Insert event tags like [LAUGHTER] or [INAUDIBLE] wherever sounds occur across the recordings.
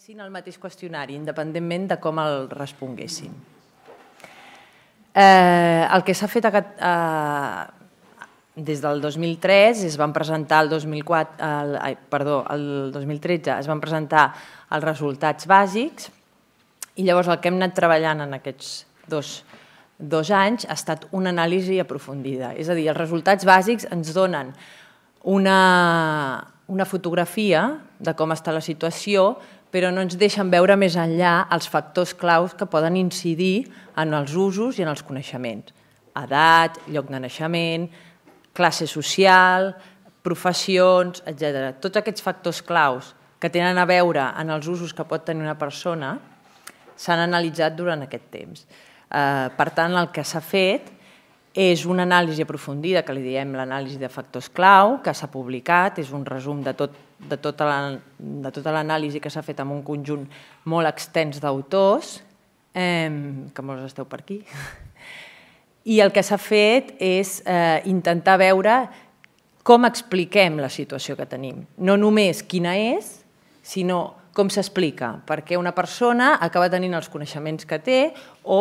Sin el mateix qüestionari, independentment de com el responguessin. Eh, el que s'ha fet a, a, eh, des del 2003 es van presentar el 2004, el, ai, perdó, el 2013 es van presentar els resultats bàsics i llavors el que hem anat treballant en aquests dos, dos anys ha estat una anàlisi aprofundida. És a dir, els resultats bàsics ens donen una, una fotografia de com està la situació, però no ens deixen veure més enllà els factors claus que poden incidir en els usos i en els coneixements. Edat, lloc de naixement, classe social, professions, etc. Tots aquests factors claus que tenen a veure en els usos que pot tenir una persona s'han analitzat durant aquest temps. Eh, per tant, el que s'ha fet és una anàlisi aprofundida, que li diem l'anàlisi de factors clau, que s'ha publicat, és un resum de, tot, de tota, tota l'anàlisi que s'ha fet amb un conjunt molt extens d'autors, eh, que molts esteu per aquí. I el que s'ha fet és eh, intentar veure com expliquem la situació que tenim. No només quina és, sinó com s'explica, perquè una persona acaba tenint els coneixements que té o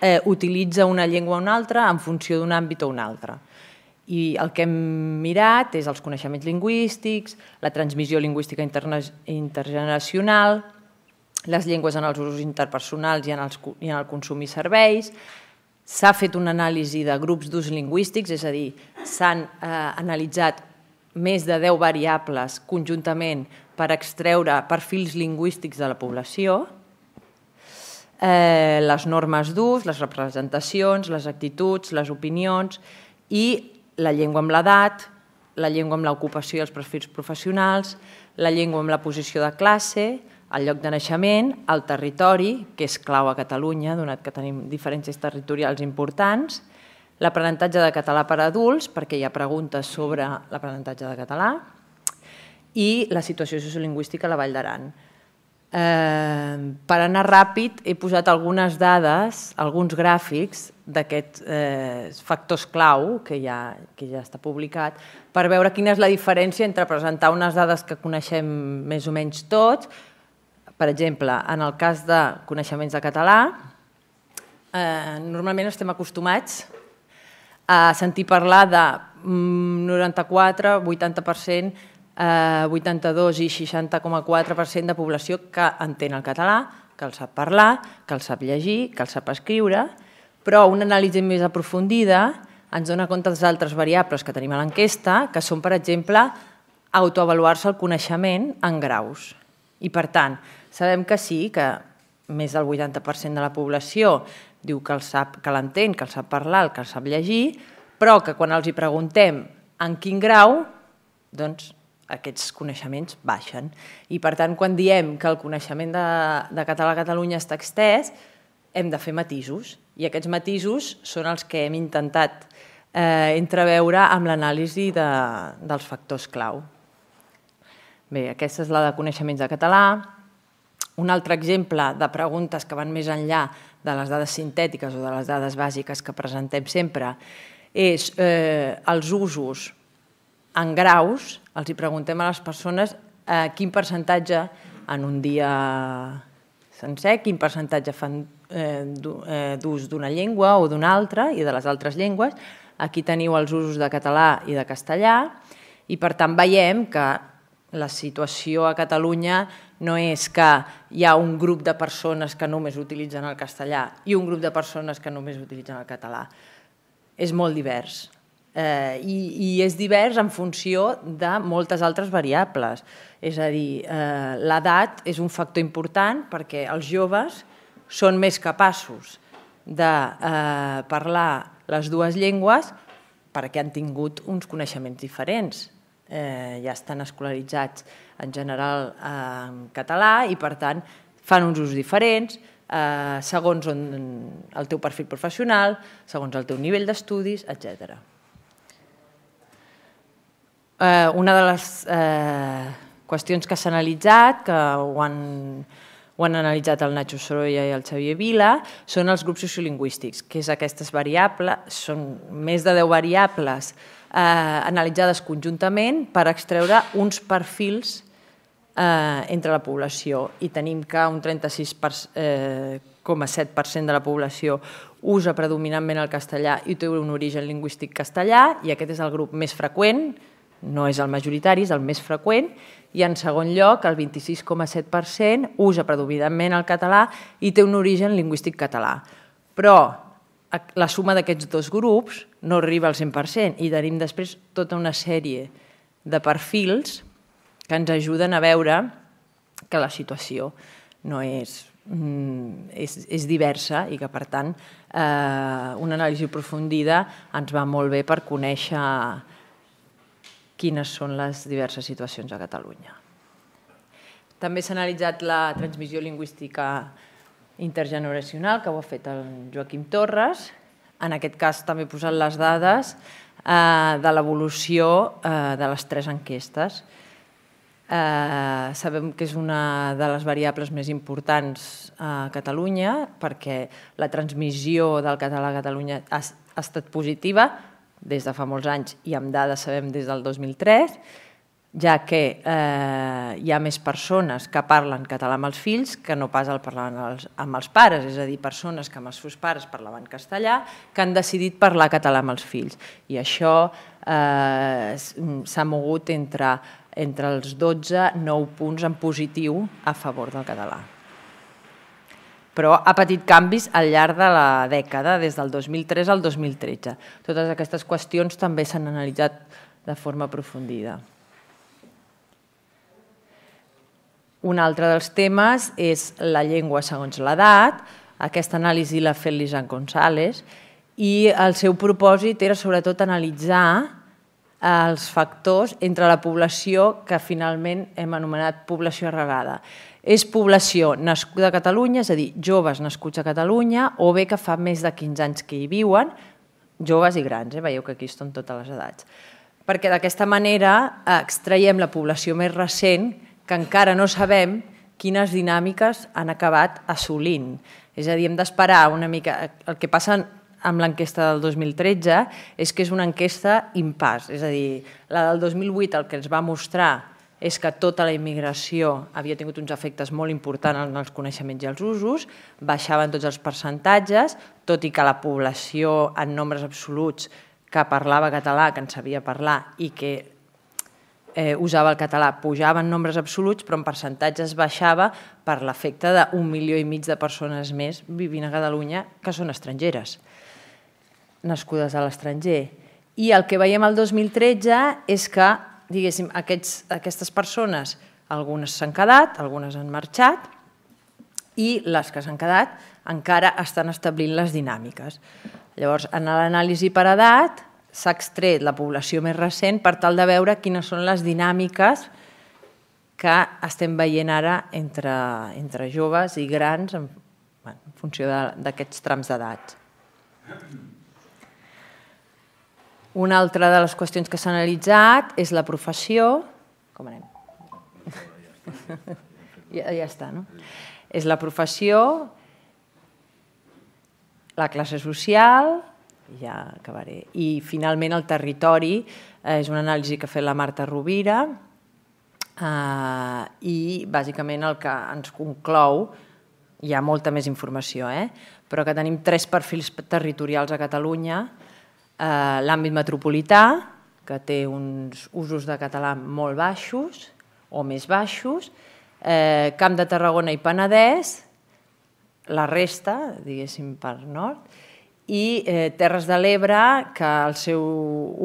eh, utilitza una llengua o una altra en funció d'un àmbit o un altre. I el que hem mirat és els coneixements lingüístics, la transmissió lingüística intergeneracional, les llengües en els usos interpersonals i en, els, i en el consum i serveis. S'ha fet una anàlisi de grups d'ús lingüístics, és a dir, s'han eh, analitzat més de 10 variables conjuntament per extreure perfils lingüístics de la població eh, les normes d'ús, les representacions, les actituds, les opinions i la llengua amb l'edat, la llengua amb l'ocupació i els perfils professionals, la llengua amb la posició de classe, el lloc de naixement, el territori, que és clau a Catalunya, donat que tenim diferències territorials importants, l'aprenentatge de català per a adults, perquè hi ha preguntes sobre l'aprenentatge de català, i la situació sociolingüística a la Vall d'Aran. Eh, per anar ràpid, he posat algunes dades, alguns gràfics d'aquests eh, factors clau, que ja, que ja està publicat, per veure quina és la diferència entre presentar unes dades que coneixem més o menys tots, per exemple, en el cas de coneixements de català, eh, normalment estem acostumats a sentir parlar de 94-80% mm, eh, 82 i 60,4% de població que entén el català, que el sap parlar, que el sap llegir, que el sap escriure, però una anàlisi més aprofundida ens dona compte dels altres variables que tenim a l'enquesta, que són, per exemple, autoavaluar-se el coneixement en graus. I, per tant, sabem que sí, que més del 80% de la població diu que el sap, que l'entén, que el sap parlar, el que el sap llegir, però que quan els hi preguntem en quin grau, doncs aquests coneixements baixen. I per tant, quan diem que el coneixement de, de català a Catalunya està extès, hem de fer matisos. I aquests matisos són els que hem intentat eh, entreveure amb l'anàlisi de, dels factors clau. Bé, aquesta és la de coneixements de català. Un altre exemple de preguntes que van més enllà de les dades sintètiques o de les dades bàsiques que presentem sempre és eh, els usos en graus, els hi preguntem a les persones eh, quin percentatge en un dia sencer, quin percentatge fan eh, eh, d'ús d'una llengua o d'una altra i de les altres llengües. Aquí teniu els usos de català i de castellà i per tant veiem que la situació a Catalunya no és que hi ha un grup de persones que només utilitzen el castellà i un grup de persones que només utilitzen el català. És molt divers eh, i, i és divers en funció de moltes altres variables. És a dir, eh, l'edat és un factor important perquè els joves són més capaços de eh, parlar les dues llengües perquè han tingut uns coneixements diferents. Eh, ja estan escolaritzats en general eh, en català i, per tant, fan uns usos diferents, eh, segons on, el teu perfil professional, segons el teu nivell d'estudis, etcètera. Eh, una de les eh, qüestions que s'ha analitzat, que ho han, ho han analitzat el Nacho Sorolla i el Xavier Vila, són els grups sociolingüístics, que és aquestes variables, són més de 10 variables eh, analitzades conjuntament per extreure uns perfils eh, entre la població i tenim que un 36,7% eh, de la població usa predominantment el castellà i té un origen lingüístic castellà i aquest és el grup més freqüent, no és el majoritari, és el més freqüent, i en segon lloc, el 26,7% usa predominantment el català i té un origen lingüístic català. Però la suma d'aquests dos grups no arriba al 100% i tenim després tota una sèrie de perfils que ens ajuden a veure que la situació no és, mm, és, és diversa i que, per tant, eh, una anàlisi aprofundida ens va molt bé per conèixer eh, quines són les diverses situacions a Catalunya. També s'ha analitzat la transmissió lingüística intergeneracional, que ho ha fet el Joaquim Torres. En aquest cas també he posat les dades eh, de l'evolució eh, de les tres enquestes. Eh, sabem que és una de les variables més importants a Catalunya perquè la transmissió del català a Catalunya ha, ha estat positiva, des de fa molts anys i amb dades sabem des del 2003, ja que eh, hi ha més persones que parlen català amb els fills que no pas el parlaven els, amb els pares, és a dir, persones que amb els seus pares parlaven castellà que han decidit parlar català amb els fills. I això eh, s'ha mogut entre, entre els 12, 9 punts en positiu a favor del català però ha patit canvis al llarg de la dècada, des del 2003 al 2013. Totes aquestes qüestions també s'han analitzat de forma aprofundida. Un altre dels temes és la llengua segons l'edat. Aquesta anàlisi l'ha fet l'Isan González i el seu propòsit era sobretot analitzar eh, els factors entre la població que finalment hem anomenat població arregada és població nascuda a Catalunya, és a dir, joves nascuts a Catalunya, o bé que fa més de 15 anys que hi viuen, joves i grans, eh? veieu que aquí són totes les edats. Perquè d'aquesta manera eh, extraiem la població més recent, que encara no sabem quines dinàmiques han acabat assolint. És a dir, hem d'esperar una mica... El que passa amb l'enquesta del 2013 és que és una enquesta impàs. És a dir, la del 2008 el que ens va mostrar és que tota la immigració havia tingut uns efectes molt importants en els coneixements i els usos, baixaven tots els percentatges, tot i que la població en nombres absoluts que parlava català, que en sabia parlar i que eh, usava el català pujava en nombres absoluts, però en percentatges baixava per l'efecte d'un milió i mig de persones més vivint a Catalunya que són estrangeres, nascudes a l'estranger. I el que veiem al 2013 és que diguéssim, aquests, aquestes persones, algunes s'han quedat, algunes han marxat, i les que s'han quedat encara estan establint les dinàmiques. Llavors, en l'anàlisi per edat, s'ha extret la població més recent per tal de veure quines són les dinàmiques que estem veient ara entre, entre joves i grans en, bueno, en funció d'aquests trams d'edat. Una altra de les qüestions que s'ha analitzat és la professió... Com anem? Ja, ja està, no? És la professió, la classe social, ja acabaré, i finalment el territori, eh, és una anàlisi que ha fet la Marta Rovira, eh, i bàsicament el que ens conclou, hi ha molta més informació, eh? però que tenim tres perfils territorials a Catalunya, Eh, l'àmbit metropolità, que té uns usos de català molt baixos o més baixos, eh, Camp de Tarragona i Penedès, la resta, diguéssim, per nord, i eh, Terres de l'Ebre, que el seu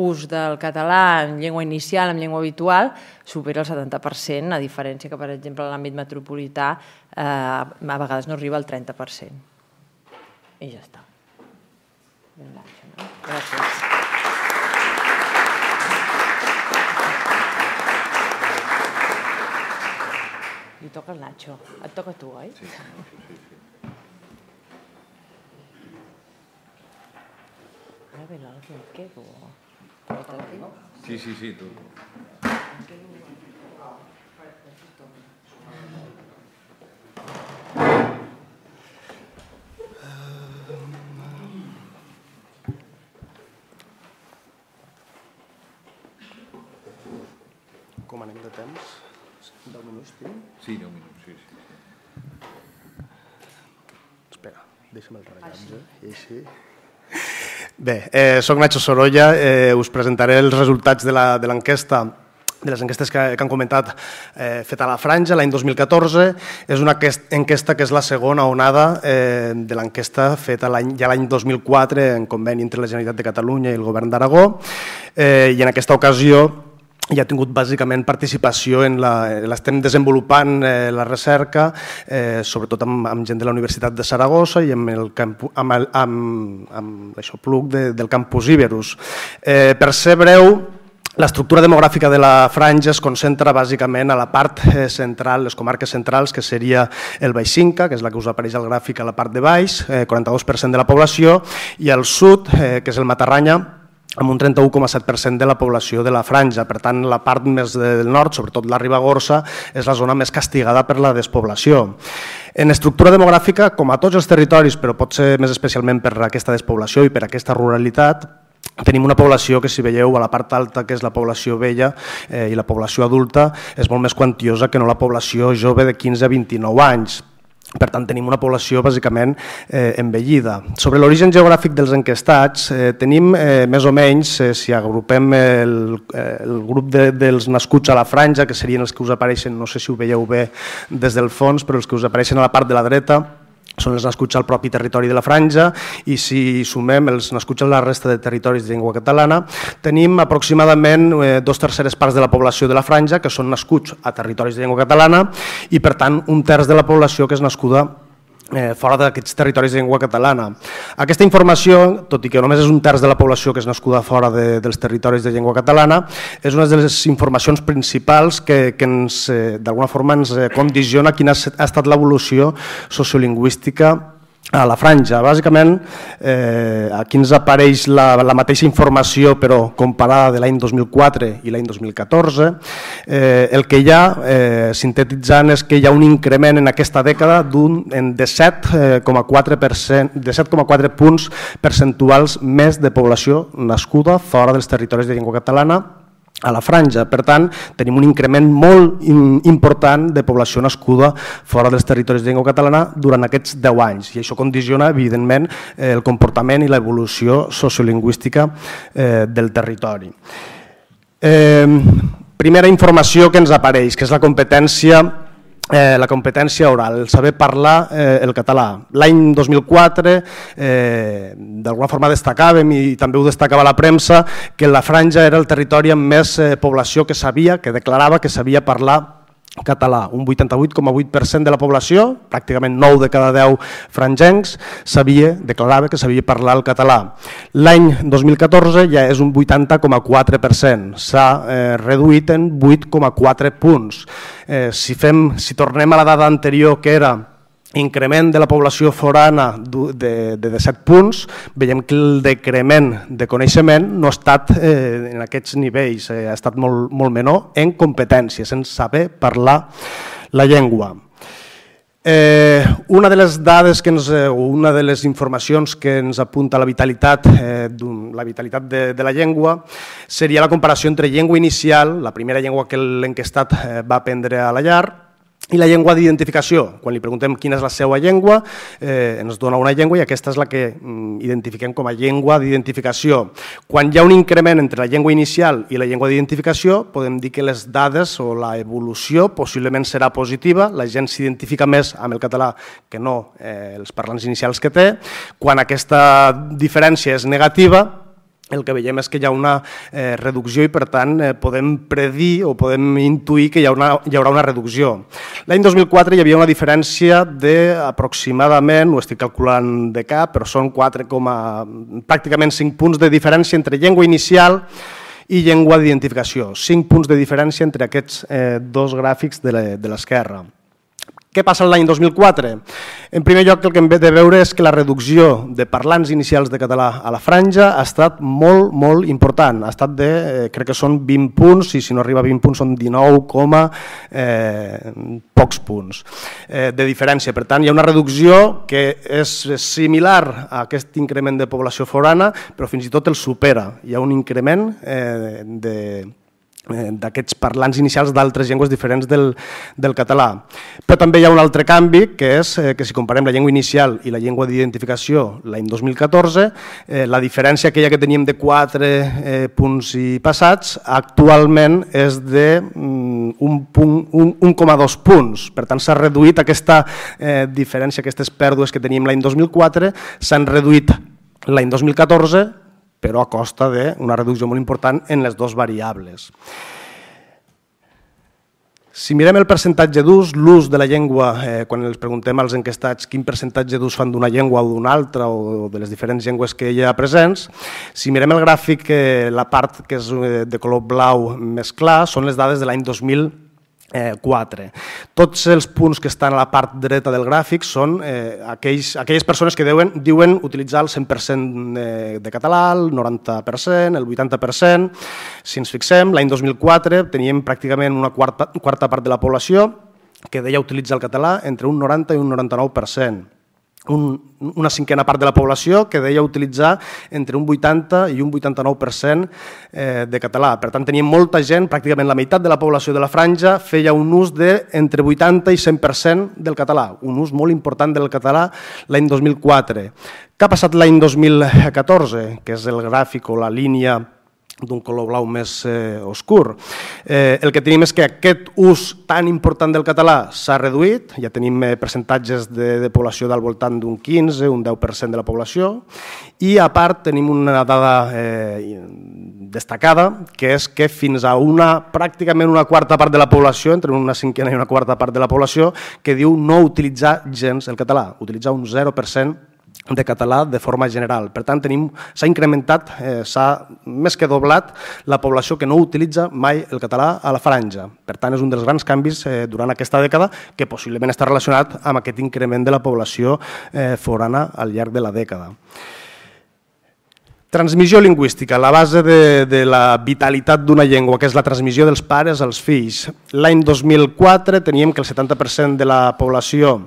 ús del català en llengua inicial, en llengua habitual, supera el 70%, a diferència que, per exemple, l'àmbit metropolità eh, a vegades no arriba al 30%. I ja està. Gràcies. Gracias. Y toca el Nacho. Ah, toca tú, ¿eh? Sí, sí, sí. tú. anem de temps? 10 minuts, tinc? Sí, 10 minuts, sí, sí. Espera, deixa'm el rellotge. Així. Així. Bé, eh, soc Nacho Sorolla, eh, us presentaré els resultats de l'enquesta de les enquestes que, que han comentat eh, feta a la franja l'any 2014. És una enquesta que és la segona onada eh, de l'enquesta feta ja l'any 2004 en conveni entre la Generalitat de Catalunya i el Govern d'Aragó. Eh, I en aquesta ocasió i ha tingut bàsicament participació en la... Eh, l'estem desenvolupant eh, la recerca, eh, sobretot amb, amb gent de la Universitat de Saragossa i amb el, campu, amb el amb, amb pluc de, del campus Iberus. Eh, per ser breu, L'estructura demogràfica de la franja es concentra bàsicament a la part eh, central, les comarques centrals, que seria el Baix Inca, que és la que us apareix al gràfic a la part de baix, eh, 42% de la població, i al sud, eh, que és el Matarranya, amb un 31,7% de la població de la franja. Per tant, la part més del nord, sobretot la Ribagorça, és la zona més castigada per la despoblació. En estructura demogràfica, com a tots els territoris, però pot ser més especialment per aquesta despoblació i per aquesta ruralitat, Tenim una població que, si veieu, a la part alta, que és la població vella eh, i la població adulta, és molt més quantiosa que no la població jove de 15 a 29 anys. Per tant, tenim una població bàsicament eh, envellida. Sobre l'origen geogràfic dels enquestats, eh, tenim eh, més o menys, eh, si agrupem el, eh, el grup de, dels nascuts a la franja, que serien els que us apareixen, no sé si ho veieu bé des del fons, però els que us apareixen a la part de la dreta, són els nascuts al propi territori de la franja i si sumem els nascuts a la resta de territoris de llengua catalana, tenim aproximadament eh, dos terceres parts de la població de la franja que són nascuts a territoris de llengua catalana i per tant un terç de la població que és nascuda Eh, fora d'aquests territoris de llengua catalana. Aquesta informació, tot i que només és un terç de la població que és nascuda fora de, dels territoris de llengua catalana, és una de les informacions principals que, que ens, eh, d'alguna forma ens eh, condiciona quina ha estat l'evolució sociolingüística a la franja. Bàsicament, eh, aquí ens apareix la, la mateixa informació, però comparada de l'any 2004 i l'any 2014. Eh, el que hi ha, eh, sintetitzant, és que hi ha un increment en aquesta dècada d'un de 7,4 eh, de punts percentuals més de població nascuda fora dels territoris de llengua catalana a la franja. Per tant, tenim un increment molt important de població nascuda fora dels territoris de llengua catalana durant aquests 10 anys i això condiciona, evidentment, el comportament i l'evolució sociolingüística eh, del territori. Eh, primera informació que ens apareix, que és la competència eh, la competència oral, el saber parlar eh, el català. L'any 2004 eh, d'alguna forma destacàvem i també ho destacava la premsa que la Franja era el territori amb més eh, població que sabia, que declarava que sabia parlar català, un 88,8% de la població, pràcticament 9 de cada 10 frangencs, sabia, declarava que sabia parlar el català. L'any 2014 ja és un 80,4%, s'ha eh, reduït en 8,4 punts. Eh, si, fem, si tornem a la dada anterior, que era increment de la població forana de, de 17 punts, veiem que el decrement de coneixement no ha estat eh, en aquests nivells, eh, ha estat molt, molt menor en competències, en saber parlar la llengua. Eh, una de les dades que ens, eh, una de les informacions que ens apunta la vitalitat, eh, la vitalitat de, de la llengua seria la comparació entre llengua inicial, la primera llengua que l'enquestat eh, va aprendre a la llar, i la llengua d'identificació, quan li preguntem quina és la seva llengua, eh, ens dona una llengua i aquesta és la que mm, identifiquem com a llengua d'identificació. Quan hi ha un increment entre la llengua inicial i la llengua d'identificació, podem dir que les dades o la evolució possiblement serà positiva, la gent s'identifica més amb el català que no eh, els parlants inicials que té. Quan aquesta diferència és negativa, el que veiem és que hi ha una eh, reducció i, per tant, eh, podem predir o podem intuir que hi, ha una, hi haurà una reducció. L'any 2004 hi havia una diferència d'aproximadament, ho estic calculant de cap, però són 4, pràcticament 5 punts de diferència entre llengua inicial i llengua d'identificació. 5 punts de diferència entre aquests eh, dos gràfics de l'esquerra. Què passa l'any 2004? En primer lloc, el que em ve de veure és que la reducció de parlants inicials de català a la franja ha estat molt, molt important. Ha estat de, eh, crec que són 20 punts, i si no arriba a 20 punts són 19, eh, pocs punts eh, de diferència. Per tant, hi ha una reducció que és similar a aquest increment de població forana, però fins i tot el supera. Hi ha un increment eh, de Eh, d'aquests parlants inicials d'altres llengües diferents del, del català. Però també hi ha un altre canvi, que és eh, que si comparem la llengua inicial i la llengua d'identificació l'any 2014, eh, la diferència aquella que teníem de 4 eh, punts i passats actualment és de 1,2 mm, punts. Per tant, s'ha reduït aquesta eh, diferència, aquestes pèrdues que teníem l'any 2004, s'han reduït l'any 2014 però a costa d'una reducció molt important en les dues variables. Si mirem el percentatge d'ús, l'ús de la llengua, eh, quan els preguntem als enquestats quin percentatge d'ús fan d'una llengua o d'una altra o de les diferents llengües que hi ha presents, si mirem el gràfic, eh, la part que és eh, de color blau més clar són les dades de l'any 2000 eh, 4. Tots els punts que estan a la part dreta del gràfic són eh, aquells, aquelles persones que deuen, diuen utilitzar el 100% eh, de català, el 90%, el 80%. Si ens fixem, l'any 2004 teníem pràcticament una quarta, quarta part de la població que deia utilitzar el català entre un 90 i un 99% un, una cinquena part de la població que deia utilitzar entre un 80 i un 89% eh, de català. Per tant, teníem molta gent, pràcticament la meitat de la població de la franja feia un ús de entre 80 i 100% del català, un ús molt important del català l'any 2004. Què ha passat l'any 2014, que és el gràfic o la línia d'un color blau més eh, oscur. Eh, el que tenim és que aquest ús tan important del català s'ha reduït, ja tenim eh, percentatges de, de població del voltant d'un 15, un 10% de la població, i a part tenim una dada eh, destacada, que és que fins a una, pràcticament una quarta part de la població, entre una cinquena i una quarta part de la població, que diu no utilitzar gens el català, utilitzar un 0% de català de forma general. Per tant, s'ha incrementat, eh, s'ha més que doblat la població que no utilitza mai el català a la franja. Per tant, és un dels grans canvis eh, durant aquesta dècada que possiblement està relacionat amb aquest increment de la població eh, forana al llarg de la dècada. Transmissió lingüística, la base de, de la vitalitat d'una llengua, que és la transmissió dels pares als fills. L'any 2004 teníem que el 70% de la població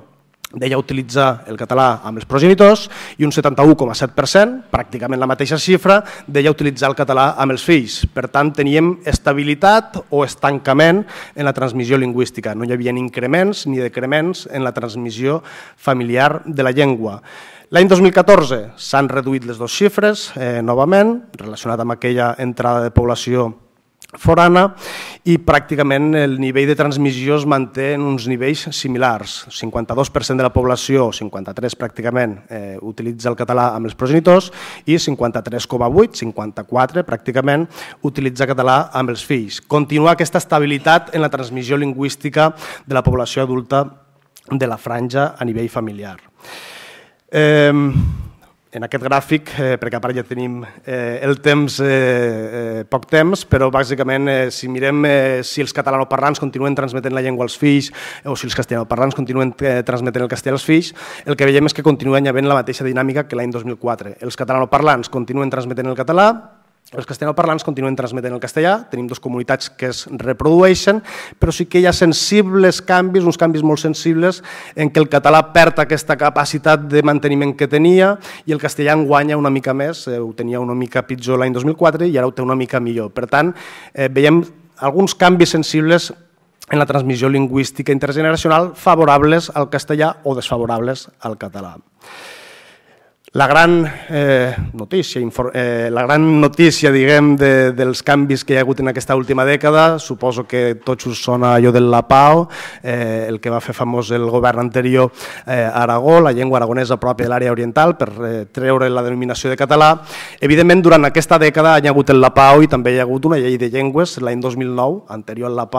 deia utilitzar el català amb els progenitors i un 71,7%, pràcticament la mateixa xifra, deia utilitzar el català amb els fills. Per tant, teníem estabilitat o estancament en la transmissió lingüística. No hi havia ni increments ni decrements en la transmissió familiar de la llengua. L'any 2014 s'han reduït les dues xifres eh, novament, relacionat amb aquella entrada de població forana i pràcticament el nivell de transmissió es manté en uns nivells similars. 52% de la població, 53 pràcticament, eh, utilitza el català amb els progenitors i 53,8, 54 pràcticament, utilitza català amb els fills. Continua aquesta estabilitat en la transmissió lingüística de la població adulta de la franja a nivell familiar. Eh, en aquest gràfic, eh, perquè a part ja tenim eh, el temps, eh, eh, poc temps, però bàsicament eh, si mirem eh, si els catalanoparlants continuen transmetent la llengua als fills o si els castellanoparlants continuen eh, transmetent el castellà als fills, el que veiem és que continuen hi havent la mateixa dinàmica que l'any 2004. Els catalanoparlants continuen transmetent el català, els castellanoparlants continuen transmetent el castellà, tenim dues comunitats que es reprodueixen, però sí que hi ha sensibles canvis, uns canvis molt sensibles, en què el català perd aquesta capacitat de manteniment que tenia i el castellà en guanya una mica més, eh, ho tenia una mica pitjor l'any 2004 i ara ho té una mica millor. Per tant, eh, veiem alguns canvis sensibles en la transmissió lingüística intergeneracional favorables al castellà o desfavorables al català. La gran, eh, notícia, eh, la gran notícia diguem, de, dels canvis que hi ha hagut en aquesta última dècada, suposo que tots us sona allò del la eh, el que va fer famós el govern anterior eh, a Aragó, la llengua aragonesa pròpia de l'àrea oriental, per eh, treure la denominació de català. Evidentment, durant aquesta dècada hi ha hagut el la i també hi ha hagut una llei de llengües l'any 2009, anterior al la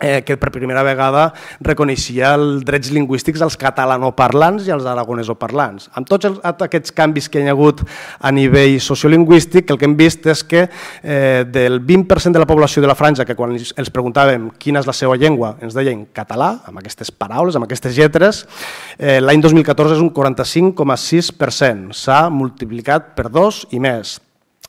eh, que per primera vegada reconeixia els drets lingüístics als catalanoparlants i als aragonesoparlants. Amb tots els, aquests canvis que hi ha hagut a nivell sociolingüístic, el que hem vist és que eh, del 20% de la població de la franja, que quan els preguntàvem quina és la seva llengua, ens deien català, amb aquestes paraules, amb aquestes lletres, eh, l'any 2014 és un 45,6%, s'ha multiplicat per dos i més.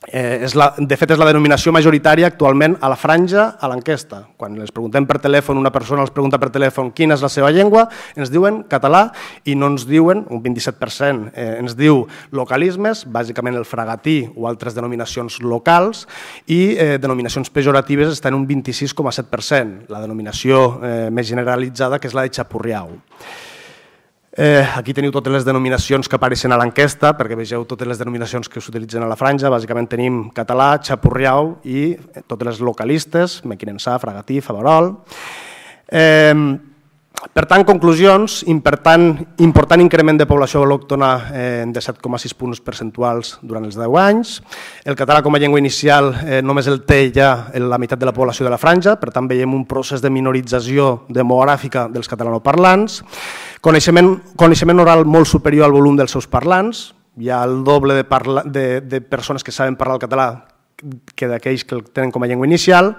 Eh, és la, de fet, és la denominació majoritària actualment a la franja a l'enquesta. Quan les preguntem per telèfon, una persona els pregunta per telèfon quina és la seva llengua, ens diuen català i no ens diuen, un 27%, eh, ens diu localismes, bàsicament el fragatí o altres denominacions locals, i eh, denominacions pejoratives estan un 26,7%, la denominació eh, més generalitzada, que és la de xapurriau. Eh, aquí teniu totes les denominacions que apareixen a l'enquesta, perquè vegeu totes les denominacions que s'utilitzen a la franja. Bàsicament tenim català, xapurriau i totes les localistes, mequinensà, fragatí, favorol. Eh, per tant, conclusions, important, important increment de població al·lòctona eh, de 7,6 punts percentuals durant els 10 anys. El català com a llengua inicial eh, només el té ja la meitat de la població de la franja, per tant veiem un procés de minorització demogràfica dels catalanoparlants. Coneixement, coneixement oral molt superior al volum dels seus parlants, hi ha el doble de, parla, de, de persones que saben parlar el català que d'aquells que el tenen com a llengua inicial.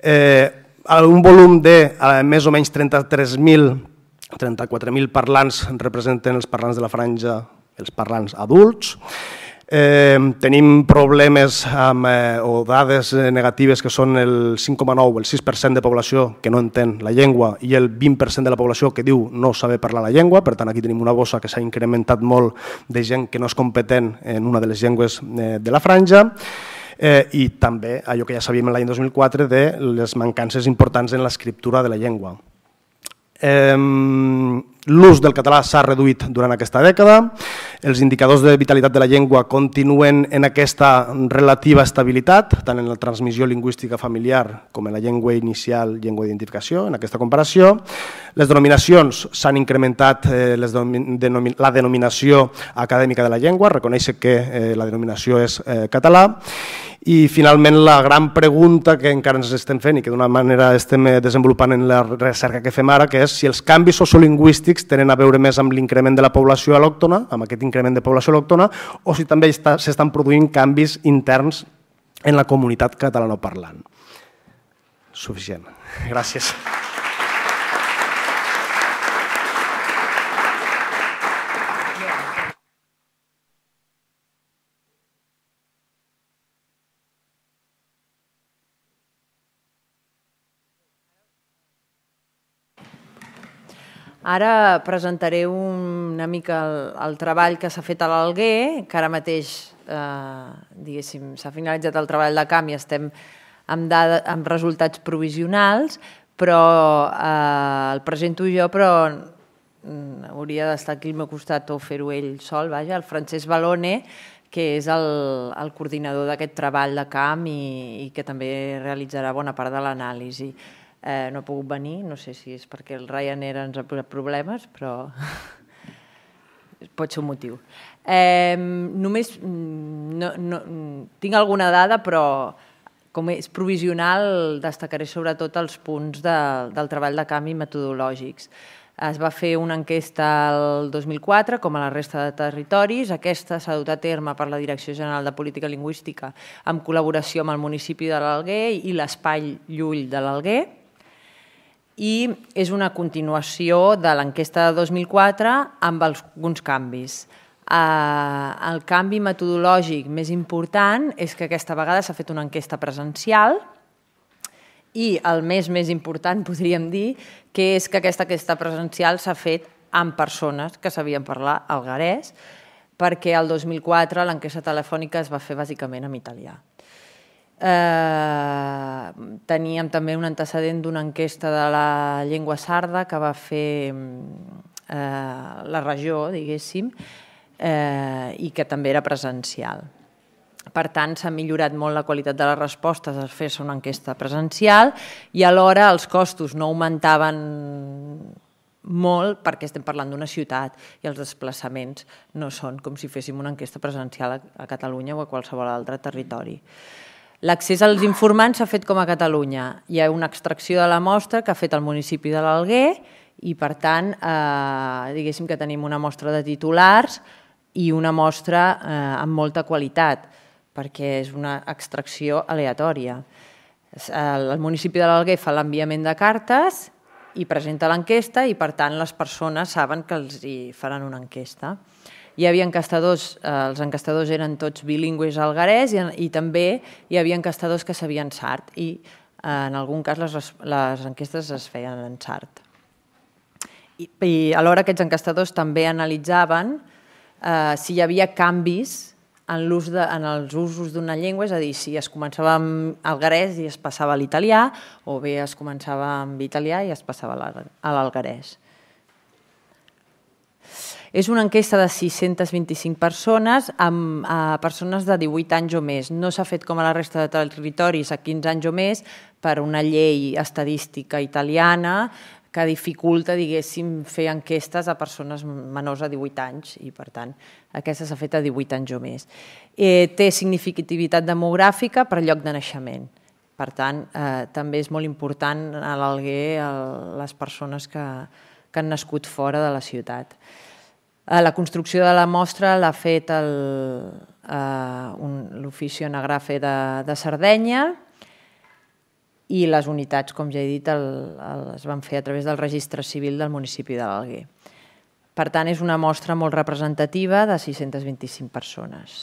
Eh, un volum de eh, més o menys 33.000 34.000 parlants representen els parlants de la franja, els parlants adults. Eh, tenim problemes amb, eh, o dades eh, negatives que són el 5,9, el 6% de població que no entén la llengua i el 20% de la població que diu no saber parlar la llengua. Per tant, aquí tenim una bossa que s'ha incrementat molt de gent que no és competent en una de les llengües eh, de la franja eh, i també allò que ja sabíem l'any 2004 de les mancances importants en l'escriptura de la llengua. Eh, L'ús del català s'ha reduït durant aquesta dècada, els indicadors de vitalitat de la llengua continuen en aquesta relativa estabilitat, tant en la transmissió lingüística familiar com en la llengua inicial, llengua d'identificació, en aquesta comparació. Les denominacions s'han incrementat eh, les la denominació acadèmica de la llengua, reconeix que eh, la denominació és eh, català, i finalment la gran pregunta que encara ens estem fent i que d'una manera estem eh, desenvolupant en la recerca que fem ara, que és si els canvis sociolingüístics tenen a veure més amb l'increment de la població alòctona, amb aquest increment increment de població autòctona o si també s'estan produint canvis interns en la comunitat catalanoparlant. Suficient. Gràcies. Ara presentaré un, una mica el, el treball que s'ha fet a l'Alguer, que ara mateix, eh, s'ha finalitzat el treball de camp i estem amb, dades, amb resultats provisionals, però eh, el presento jo, però mm, hauria d'estar aquí al meu costat o fer-ho ell sol, vaja, el Francesc Balone, que és el, el coordinador d'aquest treball de camp i, i que també realitzarà bona part de l'anàlisi. Eh, no ha pogut venir, no sé si és perquè el Ryanair ens ha posat problemes, però [LAUGHS] pot ser un motiu. Eh, només mm, no, no, mm, tinc alguna dada, però com és provisional, destacaré sobretot els punts de, del treball de canvi metodològics. Es va fer una enquesta el 2004, com a la resta de territoris. Aquesta s'ha dut a terme per la Direcció General de Política Lingüística amb col·laboració amb el municipi de l'Alguer i l'Espai Llull de l'Alguer i és una continuació de l'enquesta de 2004 amb alguns canvis. Eh, el canvi metodològic més important és que aquesta vegada s'ha fet una enquesta presencial i el més més important, [LAUGHS] podríem dir, que és que aquesta enquesta presencial s'ha fet amb persones que sabien parlar algarès, perquè el 2004 l'enquesta telefònica es va fer bàsicament en italià. Eh, teníem també un antecedent d'una enquesta de la llengua sarda que va fer eh, la regió, diguéssim, eh, i que també era presencial. Per tant, s'ha millorat molt la qualitat de les respostes al fer-se una enquesta presencial i alhora els costos no augmentaven molt perquè estem parlant d'una ciutat i els desplaçaments no són com si féssim una enquesta presencial a Catalunya o a qualsevol altre territori. L'accés als informants s'ha fet com a Catalunya. Hi ha una extracció de la mostra que ha fet el municipi de l'Alguer i, per tant, eh, diguéssim que tenim una mostra de titulars i una mostra eh, amb molta qualitat, perquè és una extracció aleatòria. El municipi de l'Alguer fa l'enviament de cartes i presenta l'enquesta i, per tant, les persones saben que els faran una enquesta hi havia encastadors, eh, els encastadors eren tots bilingües algarès i, i també hi havia encastadors que sabien sart i eh, en algun cas les, les enquestes es feien en sart. I, i alhora aquests encastadors també analitzaven eh, si hi havia canvis en, l'ús de, en els usos d'una llengua, és a dir, si es començava amb algarès i es passava a l'italià, o bé es començava amb italià i es passava a l'algarès. És una enquesta de 625 persones amb eh, persones de 18 anys o més. No s'ha fet com a la resta de territoris a 15 anys o més per una llei estadística italiana que dificulta, diguéssim, fer enquestes a persones menors de 18 anys i, per tant, aquesta s'ha fet a 18 anys o més. Eh, té significativitat demogràfica per lloc de naixement. Per tant, eh, també és molt important a l'Alguer les persones que, que han nascut fora de la ciutat. Eh, la construcció de la mostra l'ha fet eh, l'ofici on agrafe de, de Sardenya i les unitats, com ja he dit, el, el, es van fer a través del registre civil del municipi de l'Alguer. Per tant, és una mostra molt representativa de 625 persones.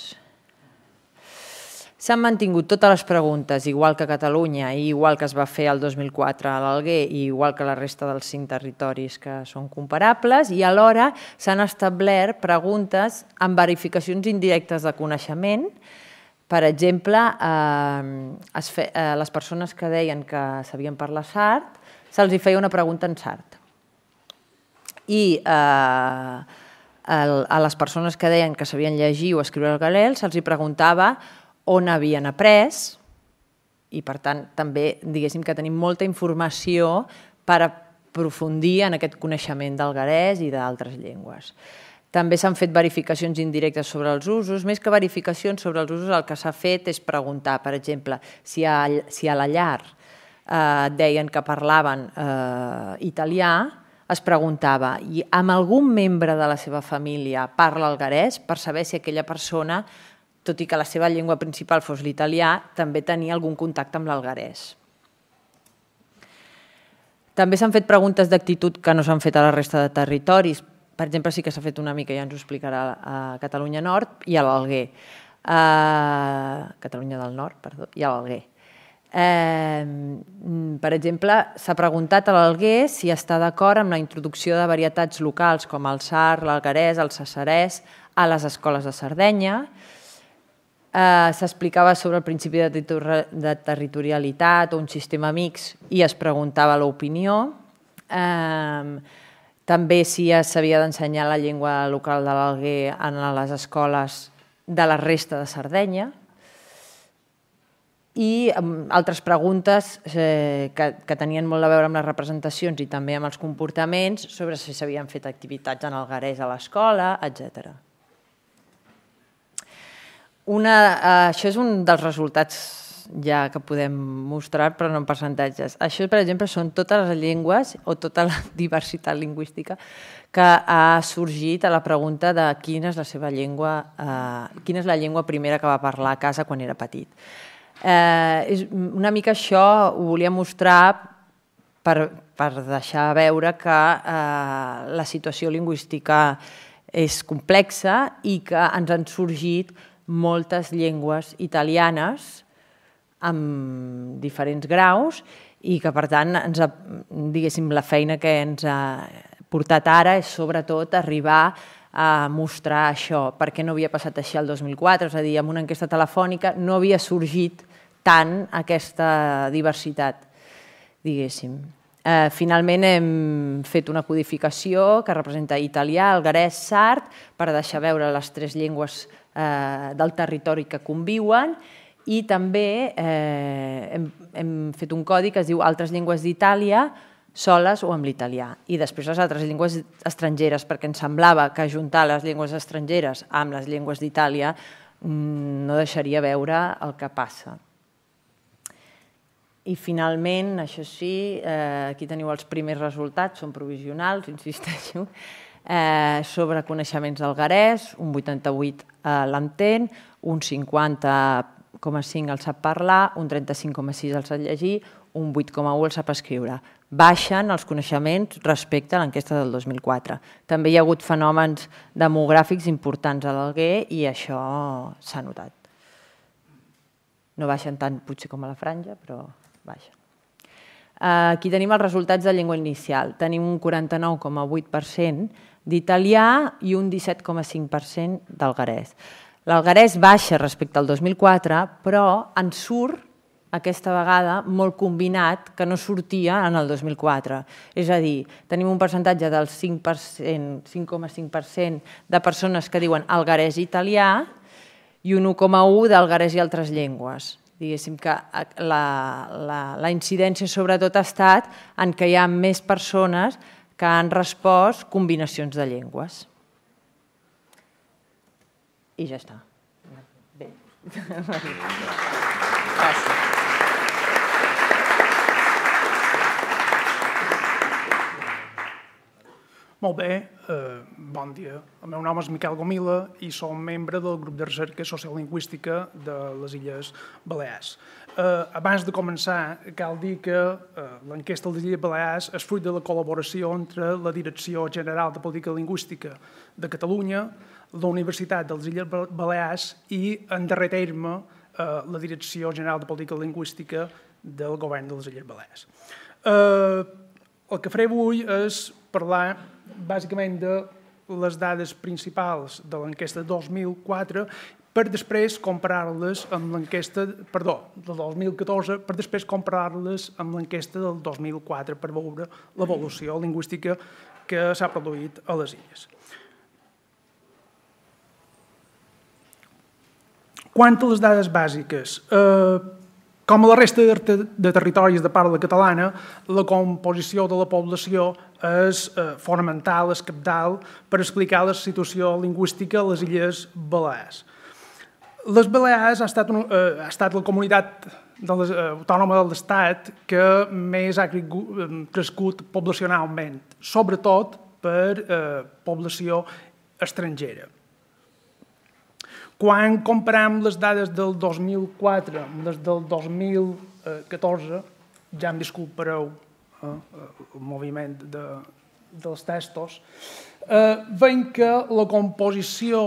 S'han mantingut totes les preguntes, igual que Catalunya, i igual que es va fer el 2004 a l'Alguer, i igual que la resta dels cinc territoris que són comparables, i alhora s'han establert preguntes amb verificacions indirectes de coneixement, per exemple, eh, es fe, eh, les persones que deien que sabien parlar sard, se'ls feia una pregunta en sard. I eh, el, a les persones que deien que sabien llegir o escriure el galel, se'ls preguntava on havien après i, per tant, també diguéssim que tenim molta informació per aprofundir en aquest coneixement del garès i d'altres llengües. També s'han fet verificacions indirectes sobre els usos. Més que verificacions sobre els usos, el que s'ha fet és preguntar, per exemple, si a, si a la llar eh, deien que parlaven eh, italià, es preguntava i amb algun membre de la seva família parla el garès per saber si aquella persona tot i que la seva llengua principal fos l'italià, també tenia algun contacte amb l'algarès. També s'han fet preguntes d'actitud que no s'han fet a la resta de territoris. Per exemple, sí que s'ha fet una mica, ja ens ho explicarà, a Catalunya Nord i a l'Alguer. Uh, Catalunya del Nord, perdó, i a l'Alguer. Eh, per exemple, s'ha preguntat a l'Alguer si està d'acord amb la introducció de varietats locals com el sar, l'algarès, el cesarès a les escoles de Sardenya eh, s'explicava sobre el principi de, ter de territorialitat o un sistema mix i es preguntava l'opinió. Eh, també si ja s'havia d'ensenyar la llengua local de l'Alguer en les escoles de la resta de Sardenya, i altres preguntes eh, que, que tenien molt a veure amb les representacions i també amb els comportaments sobre si s'havien fet activitats en el garès a l'escola, etcètera. Una, eh, això és un dels resultats ja que podem mostrar, però no en percentatges. Això, per exemple, són totes les llengües o tota la [LAUGHS] diversitat lingüística que ha sorgit a la pregunta de quina és la seva llengua, eh, quina és la llengua primera que va parlar a casa quan era petit. Eh, és una mica això ho volia mostrar per, per deixar veure que eh, la situació lingüística és complexa i que ens han sorgit moltes llengües italianes amb diferents graus i que, per tant, ens ha, diguéssim, la feina que ens ha portat ara és sobretot arribar a mostrar això, perquè no havia passat així el 2004, és a dir, amb una enquesta telefònica no havia sorgit tant aquesta diversitat, diguéssim. Eh, finalment hem fet una codificació que representa italià, algarès, sard, per deixar veure les tres llengües eh, del territori que conviuen i també eh, hem, hem fet un codi que es diu Altres llengües d'Itàlia, soles o amb l'italià. I després les altres llengües estrangeres, perquè ens semblava que juntar les llengües estrangeres amb les llengües d'Itàlia mm, no deixaria veure el que passa. I finalment, això sí, eh, aquí teniu els primers resultats, són provisionals, insisteixo, eh, sobre coneixements del Garès, un 88 eh, l'entén, un 50,5 el sap parlar, un 35,6 el sap llegir, un 8,1 el sap escriure. Baixen els coneixements respecte a l'enquesta del 2004. També hi ha hagut fenòmens demogràfics importants a l'Alguer i això s'ha notat. No baixen tant potser com a la franja, però baixen. Eh, aquí tenim els resultats de llengua inicial. Tenim un 49,8% d'italià i un 17,5% d'algarès. L'algarès baixa respecte al 2004, però en surt aquesta vegada molt combinat que no sortia en el 2004. És a dir, tenim un percentatge del 5,5% de persones que diuen algarès italià i un 1,1 d'algarès i altres llengües diguéssim que eh, la, la, la incidència sobretot ha estat en que hi ha més persones que han respost combinacions de llengües. I ja està. Bé. [LAUGHS] Gràcies. Molt bé, eh, bon dia. El meu nom és Miquel Gomila i som membre del grup de recerca sociolingüística de les Illes Balears. Eh, abans de començar, cal dir que eh, l'enquesta de les Illes Balears és fruit de la col·laboració entre la Direcció General de Política Lingüística de Catalunya, la Universitat de les Illes Balears i, en darrer terme, eh, la Direcció General de Política Lingüística del Govern de les Illes Balears. Eh, el que faré avui és parlar bàsicament de les dades principals de l'enquesta 2004 per després comparar-les amb l'enquesta, perdó, del 2014, per després comparar-les amb l'enquesta del 2004 per veure l'evolució lingüística que s'ha produït a les illes. Quant a les dades bàsiques, eh, com a la resta de, territoris de parla catalana, la composició de la població és eh, fonamental, és capdalt, per explicar la situació lingüística a les Illes Balears. Les Balears ha estat, eh, ha estat la comunitat de eh, autònoma de l'Estat que més ha crescut poblacionalment, sobretot per població estrangera. Quan compram les dades del 2004 amb les del 2014, ja em disculpareu eh, eh, el moviment de, dels textos, eh, veiem que la composició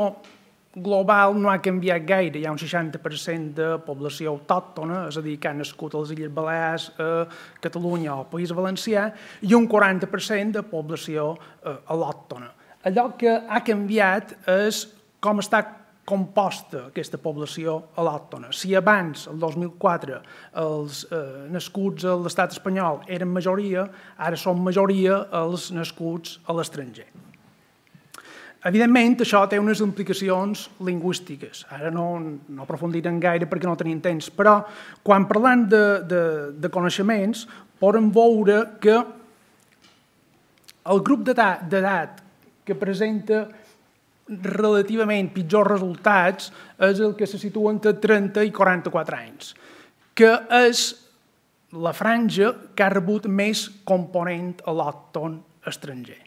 global no ha canviat gaire. Hi ha un 60% de població autòctona, és a dir, que ha nascut a les Illes Balears, a Catalunya o al País Valencià, i un 40% de població eh, al·lòctona. Allò que ha canviat és com està composta aquesta població al·lòctona. Si abans, el 2004, els eh, nascuts a l'estat espanyol eren majoria, ara són majoria els nascuts a l'estranger. Evidentment, això té unes implicacions lingüístiques. Ara no, no aprofundirem gaire perquè no tenim temps, però quan parlem de, de, de coneixements, podem veure que el grup d'edat que presenta relativament pitjors resultats és el que se situa entre 30 i 44 anys, que és la franja que ha rebut més component al·lòcton estranger.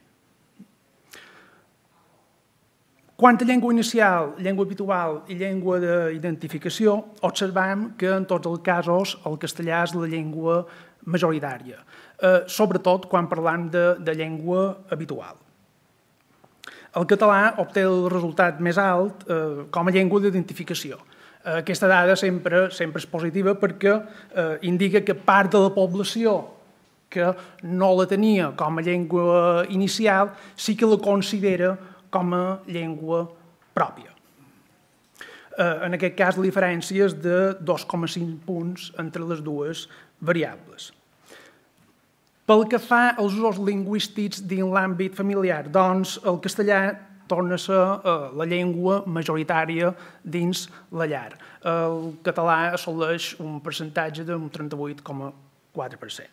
Quant a llengua inicial, llengua habitual i llengua d'identificació, observam que en tots els casos el castellà és la llengua majoritària, eh, sobretot quan parlam de, de llengua habitual el català obté el resultat més alt eh, com a llengua d'identificació. Eh, aquesta dada sempre, sempre és positiva perquè eh, indica que part de la població que no la tenia com a llengua inicial sí que la considera com a llengua pròpia. Eh, en aquest cas, la diferència és de 2,5 punts entre les dues variables. Pel que fa als usos lingüístics dins l'àmbit familiar, doncs el castellà torna a ser eh, la llengua majoritària dins la llar. El català assoleix un percentatge d'un 38,4%.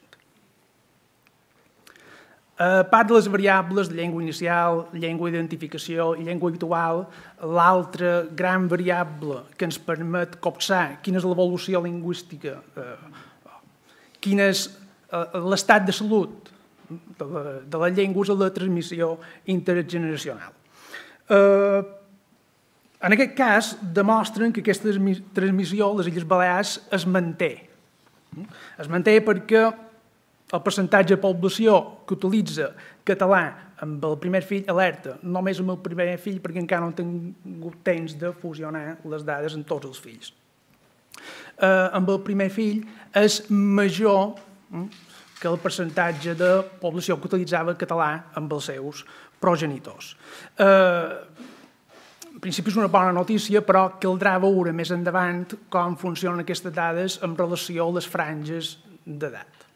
A part de les variables de llengua inicial, llengua d'identificació i llengua habitual, l'altra gran variable que ens permet copsar quina és l'evolució lingüística, eh, quina és l'estat de salut de la, de la llengua és la transmissió intergeneracional. Eh, en aquest cas, demostren que aquesta transmissió a les Illes Balears es manté. Es manté perquè el percentatge de població que utilitza català amb el primer fill, alerta, només amb el primer fill perquè encara no tenen tingut temps de fusionar les dades en tots els fills. Eh, amb el primer fill és major eh, que el percentatge de població que utilitzava el català amb els seus progenitors. Eh, en principi és una bona notícia, però caldrà veure més endavant com funcionen aquestes dades en relació a les franges d'edat.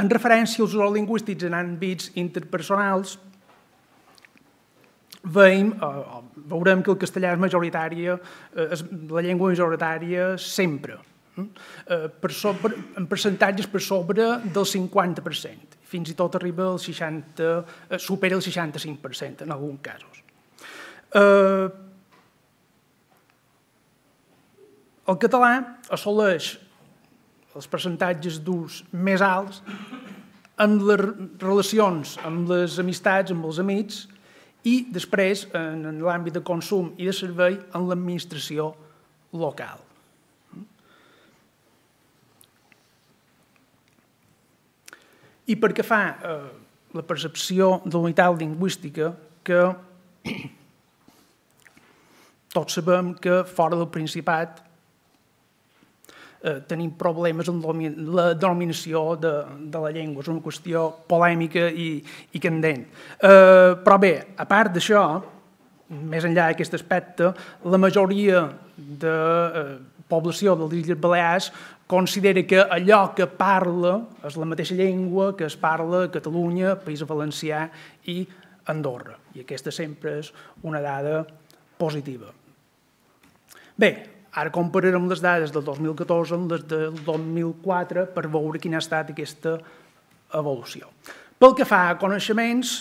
En referència als usos lingüístics en àmbits interpersonals, veiem, eh, veurem que el castellà és majoritària, eh, és la llengua majoritària sempre, Mm? Eh, per sobre, en percentatges per sobre del 50%, fins i tot arriba al 60, eh, supera el 65% en alguns casos. Eh, el català assoleix els percentatges d'ús més alts en les relacions, amb les amistats, amb els amics, i després, en l'àmbit de consum i de servei, en l'administració local. I per què fa eh, la percepció de la unitat lingüística, que [CLEARS THROAT] tots sabem que fora del Principat eh, tenim problemes amb la denominació de, de la llengua. És una qüestió polèmica i, i candent. Eh, però bé, a part d'això, més enllà d'aquest aspecte, la majoria de eh, població de les Illes Balears considera que allò que parla és la mateixa llengua que es parla a Catalunya, País Valencià i Andorra. I aquesta sempre és una dada positiva. Bé, ara compararem les dades del 2014 amb les del 2004 per veure quina ha estat aquesta evolució. Pel que fa a coneixements,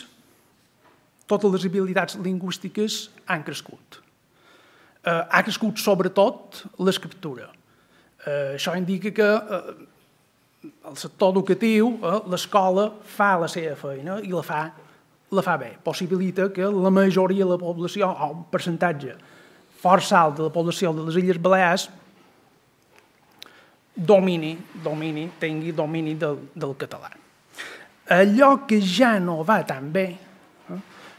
totes les habilitats lingüístiques han crescut eh, ha crescut sobretot l'escriptura. Eh, això indica que eh, el sector educatiu, eh, l'escola, fa la seva feina i la fa, la fa bé. Possibilita que la majoria de la població, o un percentatge força alt de la població de les Illes Balears, domini, domini, tingui domini del, del català. Allò que ja no va tan bé,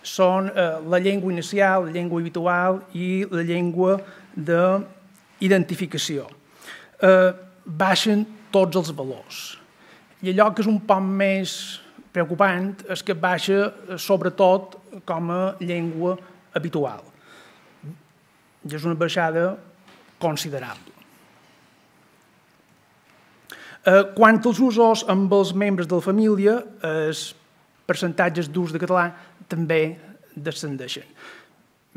són eh, la llengua inicial, la llengua habitual i la llengua d'identificació. Eh, baixen tots els valors. I allò que és un poc més preocupant és que baixa eh, sobretot com a llengua habitual. I és una baixada considerable. Eh, quant als usos amb els membres de la família, els percentatges d'ús de català també descendeixen.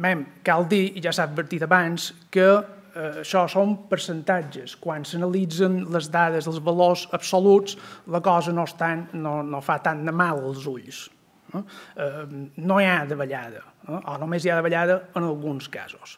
Mem, cal dir, i ja s'ha advertit abans, que eh, això són percentatges. Quan s'analitzen les dades, els valors absoluts, la cosa no, tan, no, no fa tant de mal als ulls. No, eh, no hi ha davallada, no? o només hi ha davallada en alguns casos.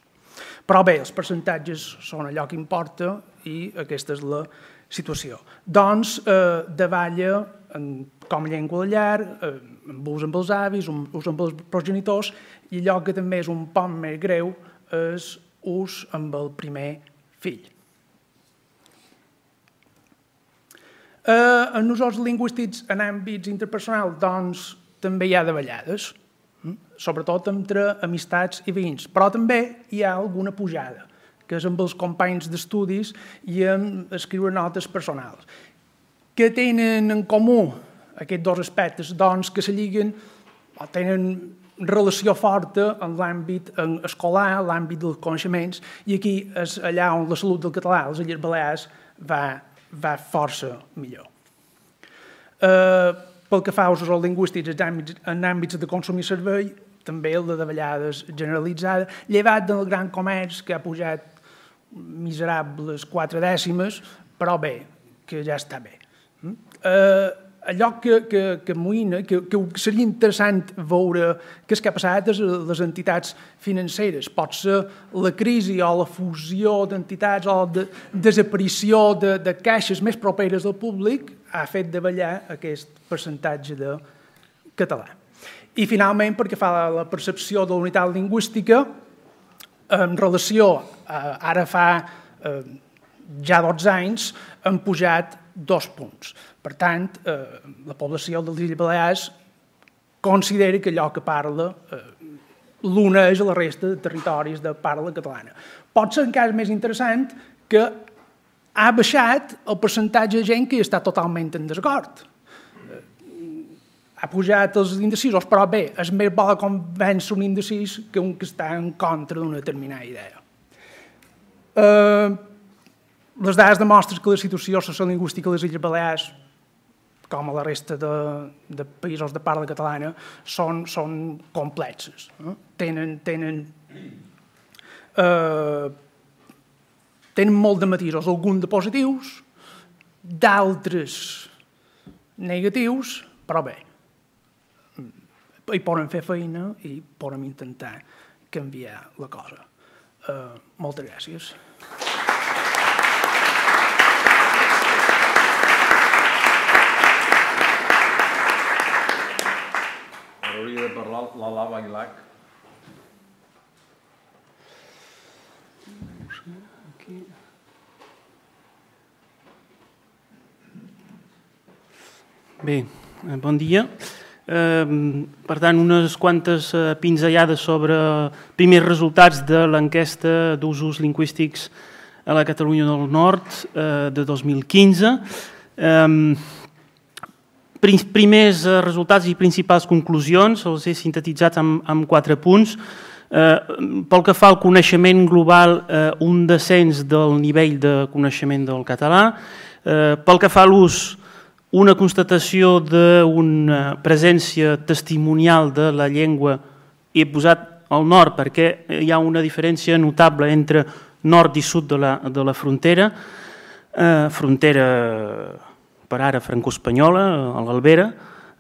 Però bé, els percentatges són allò que importa i aquesta és la situació. Doncs, eh, balla, en, com a llengua de llar, eh, amb ús amb els avis, amb, ús amb els progenitors, i allò que també és un poc més greu és ús amb el primer fill. Eh, en nosaltres lingüístics en àmbits interpersonals, doncs, també hi ha davallades, hm? sobretot entre amistats i veïns, però també hi ha alguna pujada que és amb els companys d'estudis i amb escriure notes personals. Què tenen en comú aquests dos aspectes? Doncs que se lliguen o tenen relació forta en l'àmbit escolar, l'àmbit dels coneixements, i aquí és allà on la salut del català les Illes Balears va, va força millor. Eh, pel que fa als usos lingüístics en àmbits, en àmbits de consum i servei, també el de davallades generalitzada, llevat del gran comerç que ha pujat miserables quatre dècimes, però bé, que ja està bé. Mm? Eh, allò que, que, que moïna, que, que seria interessant veure què és que ha passat és les entitats financeres. Pot ser la crisi o la fusió d'entitats o de desaparició de, de caixes més properes del públic ha fet davallar aquest percentatge de català. I finalment, perquè fa la percepció de la unitat lingüística, en relació a eh, ara fa eh, ja 12 anys, han pujat dos punts. Per tant, eh, la població de l'Illa Balears considera que allò que parla eh, l'uneix la resta de territoris de parla catalana. Pot ser encara més interessant que ha baixat el percentatge de gent que està totalment en desacord ha pujat els indecisos, però bé, és més bo convèncer un indecis que un que està en contra d'una determinada idea. Eh, les dades demostren que la situació sociolingüística de les Illes Balears, com a la resta de, de països de parla catalana, són, són complexes. Eh? Tenen, tenen, eh, tenen molt de matisos, alguns de positius, d'altres negatius, però bé, hi poden fer feina i podem intentar canviar la cosa. Eh, moltes gràcies. Ara hauria de parlar la lava i l'ac. No sé, aquí... Eh, bon dia. Ehm, per tant, unes quantes eh, pinzellades sobre primers resultats de l'enquesta d'usos lingüístics a la Catalunya del Nord eh, de 2015. Ehm, primers eh, resultats i principals conclusions, els he sintetitzat amb, amb quatre punts. Pel que fa al coneixement global, un descens del nivell de coneixement del català. Pel que fa a l'ús una constatació d'una presència testimonial de la llengua i he posat el nord perquè hi ha una diferència notable entre nord i sud de la, de la frontera, eh, frontera per ara franco-espanyola, a l'Albera,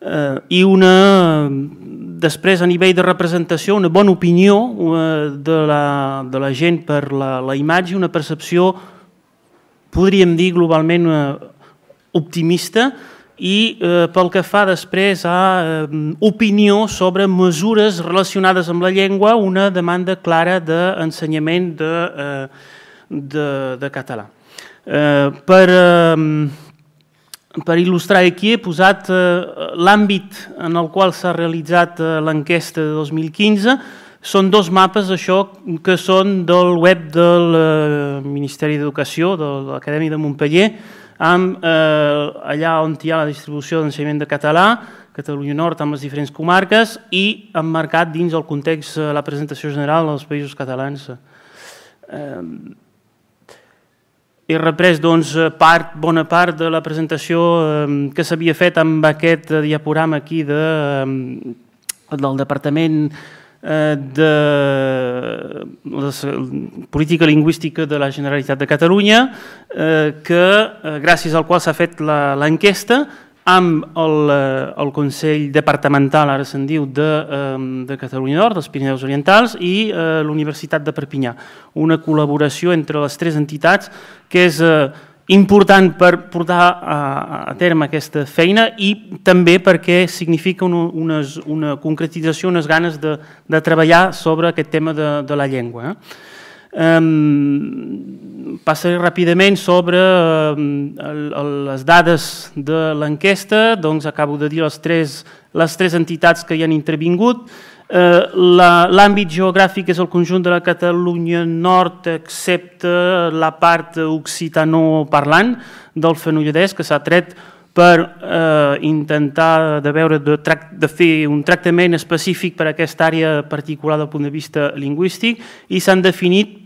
eh, i una, després a nivell de representació, una bona opinió eh, de, la, de la gent per la, la imatge, una percepció, podríem dir globalment, eh, optimista i eh, pel que fa després a eh, opinió sobre mesures relacionades amb la llengua, una demanda clara d'ensenyament de, eh, de, de català. Eh, per, eh, per il·lustrar aquí he posat eh, l'àmbit en el qual s'ha realitzat eh, l'enquesta de 2015, són dos mapes, això, que són del web del eh, Ministeri d'Educació, de l'Acadèmia de Montpellier, amb eh, allà on hi ha la distribució d'ensenyament de català, Catalunya Nord amb les diferents comarques i emmarcat dins el context de eh, la presentació general dels països catalans. Eh, he reprès doncs, part, bona part de la presentació eh, que s'havia fet amb aquest eh, diaporama aquí de, del Departament Eh, de la política lingüística de la Generalitat de Catalunya, eh, que eh, gràcies al qual s'ha fet l'enquesta amb el, el Consell Departamental, ara se'n diu, de, de Catalunya Nord, dels Pirineus Orientals, i eh, l'Universitat de Perpinyà. Una col·laboració entre les tres entitats que és eh, important per portar eh, a, terme aquesta feina i també perquè significa una, unes, una concretització, unes ganes de, de treballar sobre aquest tema de, de la llengua. Eh? Um, passaré ràpidament sobre um, el, les dades de l'enquesta, doncs acabo de dir les tres, les tres entitats que hi han intervingut, Eh, l'àmbit geogràfic és el conjunt de la Catalunya Nord, excepte la part occitanoparlant del Fenolledès, que s'ha tret per eh, intentar de veure de, de fer un tractament específic per a aquesta àrea particular del punt de vista lingüístic i s'han definit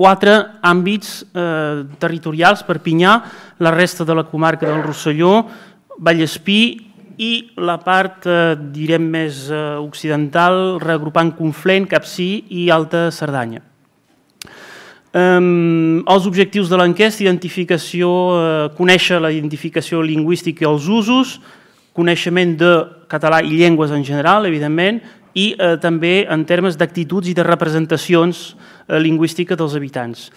quatre àmbits eh, territorials, pinyar la resta de la comarca del Rosselló, Vallespí i la part, eh, direm, més eh, occidental, reagrupant Conflent, Capcí i Alta Cerdanya. Um, els objectius de l'enquesta, identificació, eh, conèixer la identificació lingüística i els usos, coneixement de català i llengües en general, evidentment, i eh, també en termes d'actituds i de representacions eh, lingüístiques dels habitants.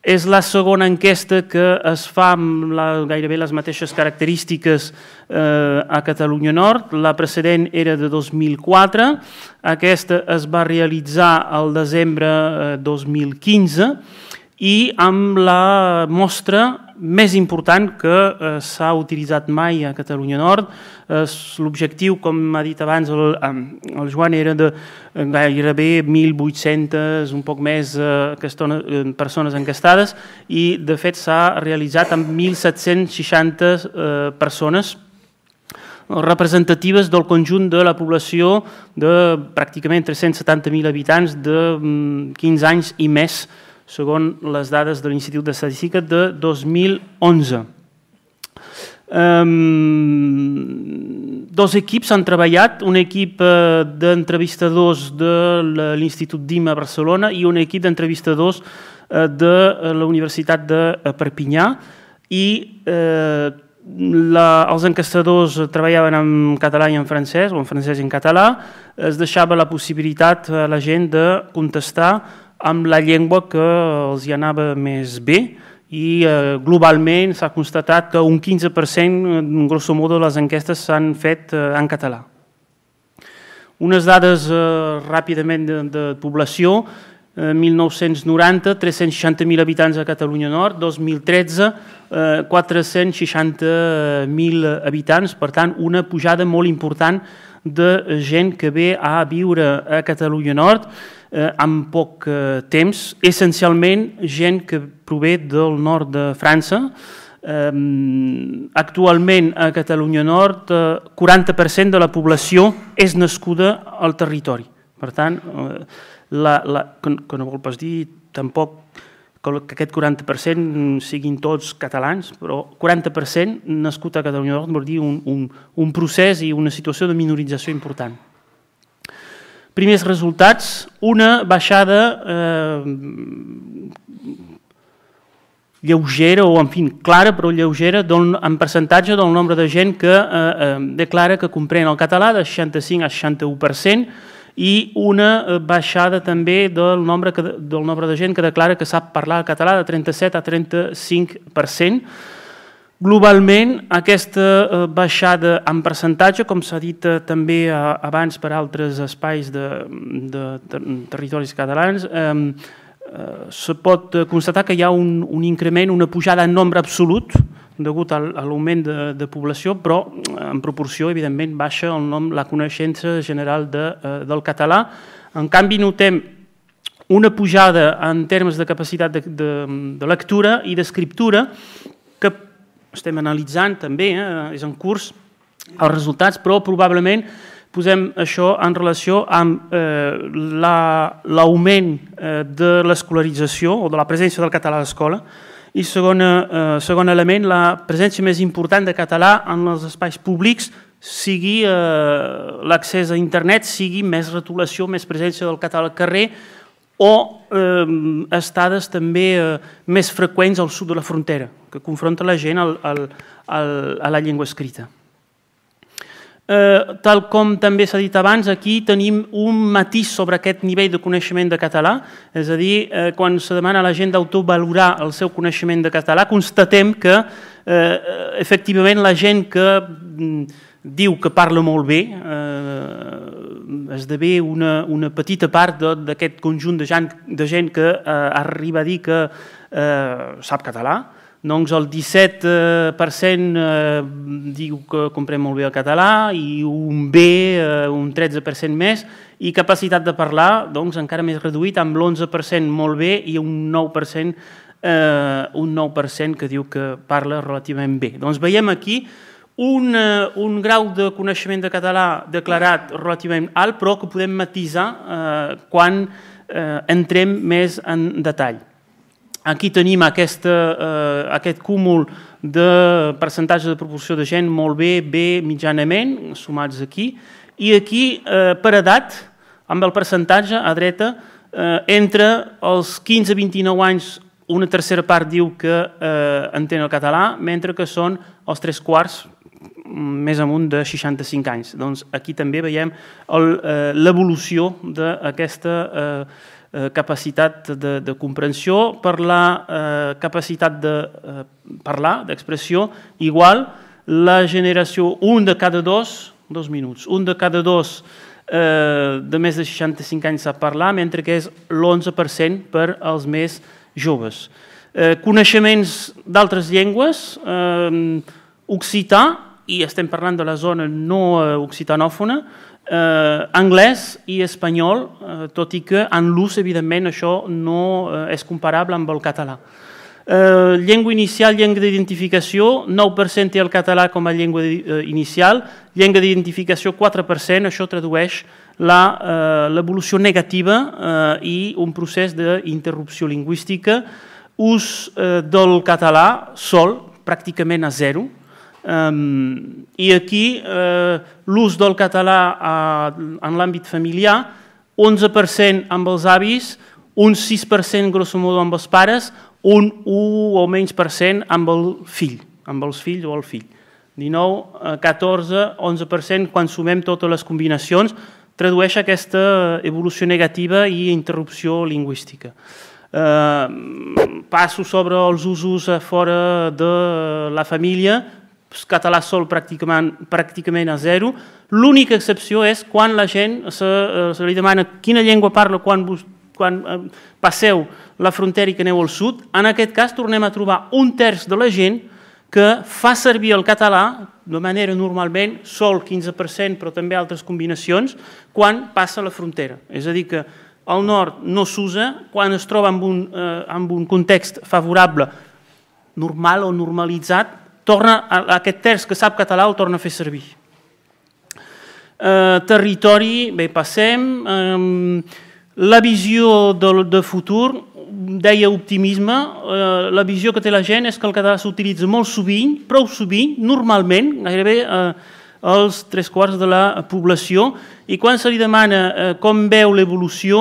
És la segona enquesta que es fa amb la, gairebé les mateixes característiques eh, a Catalunya Nord. La precedent era de 2004, aquesta es va realitzar al desembre eh, 2015 i amb la mostra més important que eh, s'ha utilitzat mai a Catalunya Nord, Eh, l'objectiu, com ha dit abans el, el Joan, era de eh, gairebé 1.800, un poc més, eh, estona, persones encastades i, de fet, s'ha realitzat amb 1.760 persones representatives del conjunt de la població de pràcticament 370.000 habitants de 15 mm, anys i més, segons les dades de l'Institut de Estadística de 2011. Um, dos equips han treballat, un equip eh, d'entrevistadors de l'Institut DIM a Barcelona i un equip d'entrevistadors eh, de eh, la Universitat de Perpinyà i la, els encastadors treballaven en català i en francès, o en francès i en català, es deixava la possibilitat a la gent de contestar amb la llengua que els hi anava més bé, i eh, globalment s'ha constatat que un 15%, en eh, grosso modo, les enquestes s'han fet eh, en català. Unes dades eh, ràpidament de, de població, eh, 1990, 360.000 habitants a Catalunya Nord, 2013, eh, 460.000 habitants, per tant, una pujada molt important de gent que ve a viure a Catalunya Nord, eh, amb poc eh, temps, essencialment gent que prové del nord de França. Eh, actualment a Catalunya Nord, eh, 40% de la població és nascuda al territori. Per tant, eh, la, la, que, que no vol pas dir tampoc que aquest 40% siguin tots catalans, però 40% nascut a Catalunya Nord vol dir un, un, un procés i una situació de minorització important primers resultats, una baixada eh, lleugera o, en fi, clara però lleugera en percentatge del nombre de gent que eh, eh, declara que comprèn el català de 65 a 61% i una eh, baixada també del nombre, que, del nombre de gent que declara que sap parlar el català de 37 a 35%. Globalment, aquesta eh, baixada en percentatge, com s'ha dit eh, també eh, abans per altres espais de, de territoris catalans, eh, es pot constatar que hi ha un, un increment, una pujada en nombre absolut degut a l'augment de, de població, però en proporció, evidentment, baixa el nom, la coneixença general de, eh, del català. En canvi, notem una pujada en termes de capacitat de, de, de lectura i d'escriptura que estem analitzant també, eh, és en curs, els resultats, però probablement posem això en relació amb eh, l'augment la, eh, de l'escolarització o de la presència del català a l'escola i segon, eh, segon element, la presència més important de català en els espais públics sigui eh, l'accés a internet, sigui més retolació, més presència del català al carrer, o eh, estades també eh, més freqüents al sud de la frontera, que confronta la gent al, al, al, a la llengua escrita. Eh, tal com també s'ha dit abans, aquí tenim un matís sobre aquest nivell de coneixement de català, és a dir, eh, quan se demana a la gent d'autovalorar el seu coneixement de català, constatem que eh, efectivament la gent que mm, diu que parla molt bé, eh, Mm, esdevé una, una petita part d'aquest conjunt de gent, de gent que eh, arriba a dir que eh, sap català. Doncs el 17% eh, eh, diu que comprèn molt bé el català i un B, eh, un 13% més, i capacitat de parlar doncs, encara més reduït, amb l'11% molt bé i un 9%, eh, un 9 que diu que parla relativament bé. Doncs veiem aquí que un, eh, un grau de coneixement de català declarat relativament alt, però que podem matisar eh, quan eh, entrem més en detall. Aquí tenim aquesta, eh, aquest cúmul de percentatge de proporció de gent molt bé, bé, mitjanament, sumats aquí, i aquí, eh, per edat, amb el percentatge a dreta, eh, entre els 15 i 29 anys una tercera part diu que eh, entén el català, mentre que són els tres quarts, més amunt de 65 anys. Doncs aquí també veiem eh, l'evolució d'aquesta eh, eh, capacitat de, de comprensió per la eh, capacitat de eh, parlar, d'expressió, igual la generació, un de cada dos, dos minuts, un de cada dos eh, de més de 65 anys a parlar, mentre que és l'11% per als més joves. Eh, Coneixements d'altres llengües, occità, i estem parlant de la zona no eh, occitanòfona, eh, anglès i espanyol, eh, tot i que en l'ús, evidentment, això no eh, és comparable amb el català. Eh, llengua inicial, llengua d'identificació, 9% té el català com a llengua eh, inicial, llengua d'identificació 4%, això tradueix eh, l'evolució eh, negativa eh, i un procés d'interrupció lingüística, ús eh, del català sol, pràcticament a zero, Um, I aquí eh, l'ús del català eh, en l'àmbit familiar, 11% amb els avis, un 6% grosso modo amb els pares, un 1 o menys per cent amb el fill, amb els fills o el fill. 19, 14, 11%, quan sumem totes les combinacions, tradueix aquesta evolució negativa i interrupció lingüística. Eh, passo sobre els usos eh, fora de la família, català sol pràcticament, pràcticament a zero. L'única excepció és quan la gent se, eh, se li demana quina llengua parla quan, vos, quan eh, passeu la frontera i que aneu al sud. En aquest cas tornem a trobar un terç de la gent que fa servir el català de manera normalment sol 15%, però també altres combinacions, quan passa la frontera. És a dir, que al nord no s'usa, quan es troba en un, eh, en un context favorable normal o normalitzat, torna a, a aquest terç que sap català el torna a fer servir. Eh, territori, bé, passem. Eh, la visió de, de futur, deia optimisme, eh, la visió que té la gent és que el català s'utilitza molt sovint, prou sovint, normalment, gairebé eh, els tres quarts de la població, i quan se li demana eh, com veu l'evolució,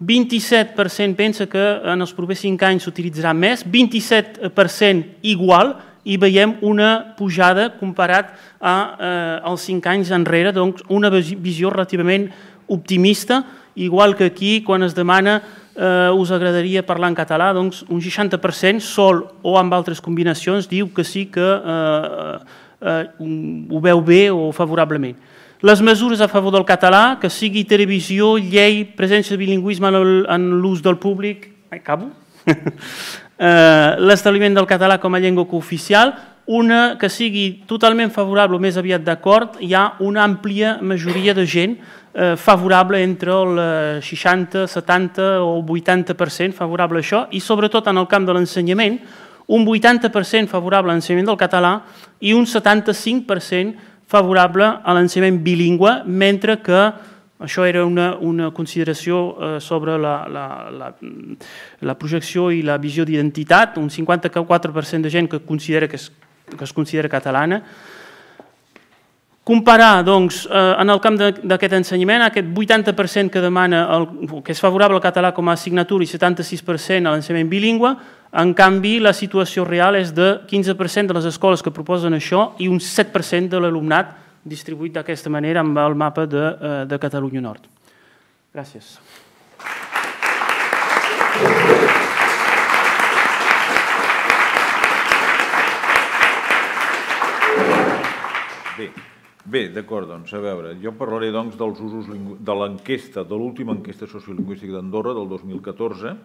27% pensa que en els propers 5 anys s'utilitzarà més, 27% igual, i veiem una pujada comparat a, eh, als cinc anys enrere, doncs una visió relativament optimista, igual que aquí quan es demana eh, us agradaria parlar en català, doncs un 60% sol o amb altres combinacions diu que sí que eh, eh, ho veu bé o favorablement. Les mesures a favor del català, que sigui televisió, llei, presència de bilingüisme en l'ús del públic, acabo, [LAUGHS] eh, l'establiment del català com a llengua cooficial, una que sigui totalment favorable o més aviat d'acord, hi ha una àmplia majoria de gent eh, favorable entre el 60, eh, 70 o 80% favorable a això, i sobretot en el camp de l'ensenyament, un 80% favorable a l'ensenyament del català i un 75% favorable a l'ensenyament bilingüe, mentre que això era una, una consideració eh, sobre la, la, la, la projecció i la visió d'identitat, un 54% de gent que, considera que, es, que es considera catalana. Comparar, doncs, eh, en el camp d'aquest ensenyament, aquest 80% que demana el, que és favorable al català com a assignatura i 76% a l'ensenyament bilingüe, en canvi, la situació real és de 15% de les escoles que proposen això i un 7% de l'alumnat distribuït d'aquesta manera amb el mapa de, eh, de Catalunya Nord. Gràcies. Bé, bé d'acord, doncs, a veure, jo parlaré doncs, dels usos de l'enquesta, de l'última enquesta sociolingüística d'Andorra del 2014,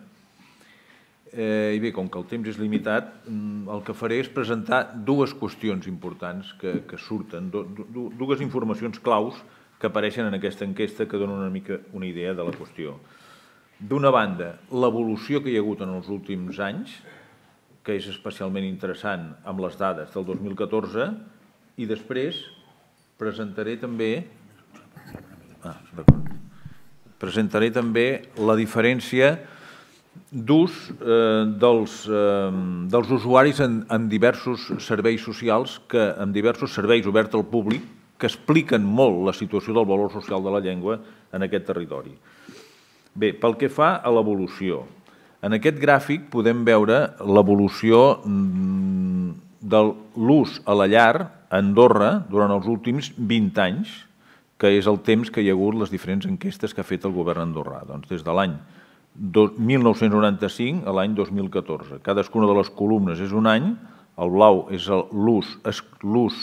Eh, I bé, com que el temps és limitat, mm, el que faré és presentar dues qüestions importants que, que surten, dues informacions claus que apareixen en aquesta enquesta que donen una mica una idea de la qüestió. D'una banda, l'evolució que hi ha hagut en els últims anys, que és especialment interessant amb les dades del 2014, i després presentaré també ah, presentaré també la diferència d'ús eh, dels, eh, dels usuaris en, en diversos serveis socials, que, en diversos serveis oberts al públic, que expliquen molt la situació del valor social de la llengua en aquest territori. Bé, pel que fa a l'evolució, en aquest gràfic podem veure l'evolució mm, de l'ús a la llar a Andorra durant els últims 20 anys, que és el temps que hi ha hagut les diferents enquestes que ha fet el govern andorrà. Doncs des de l'any 2000, 1995 a l'any 2014. Cadascuna de les columnes és un any, el blau és l'ús l'ús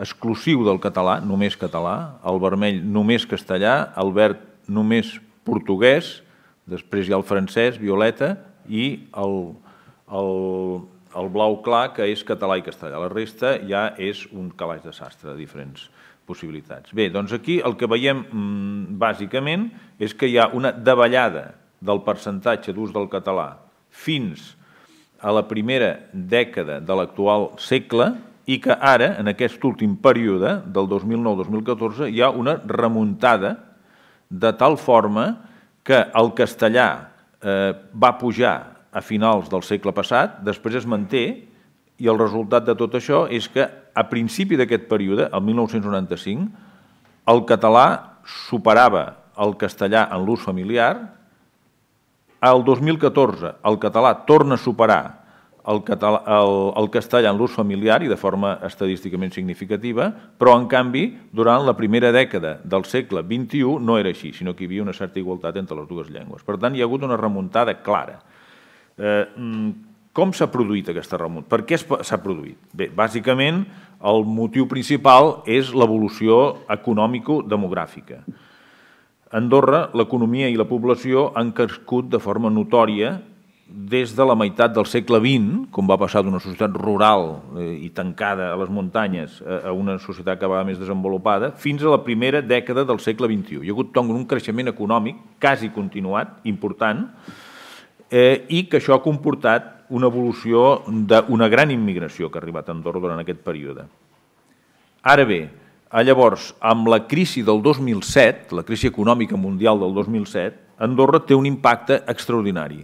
exclusiu del català, només català, el vermell només castellà, el verd només portuguès, després hi ha el francès, violeta, i el, el, el blau clar, que és català i castellà. La resta ja és un calaix de sastre de diferents possibilitats. Bé, doncs aquí el que veiem mm, bàsicament és que hi ha una davallada del percentatge d'ús del català fins a la primera dècada de l'actual segle i que ara, en aquest últim període, del 2009-2014, hi ha una remuntada de tal forma que el castellà eh, va pujar a finals del segle passat, després es manté, i el resultat de tot això és que a principi d'aquest període, el 1995, el català superava el castellà en l'ús familiar el 2014 el català torna a superar el, català, el, el castellà en l'ús familiar i de forma estadísticament significativa, però, en canvi, durant la primera dècada del segle XXI no era així, sinó que hi havia una certa igualtat entre les dues llengües. Per tant, hi ha hagut una remuntada clara. Eh, mm, com s'ha produït aquesta remuntada? Per què s'ha produït? Bé, bàsicament, el motiu principal és l'evolució econòmico-demogràfica. A Andorra, l'economia i la població han crescut de forma notòria des de la meitat del segle XX, com va passar d'una societat rural eh, i tancada a les muntanyes a una societat que va més desenvolupada, fins a la primera dècada del segle XXI. Hi ha hagut doncs, un creixement econòmic quasi continuat, important, eh, i que això ha comportat una evolució d'una gran immigració que ha arribat a Andorra durant aquest període. Ara bé, Ah, llavors, amb la crisi del 2007, la crisi econòmica mundial del 2007, Andorra té un impacte extraordinari,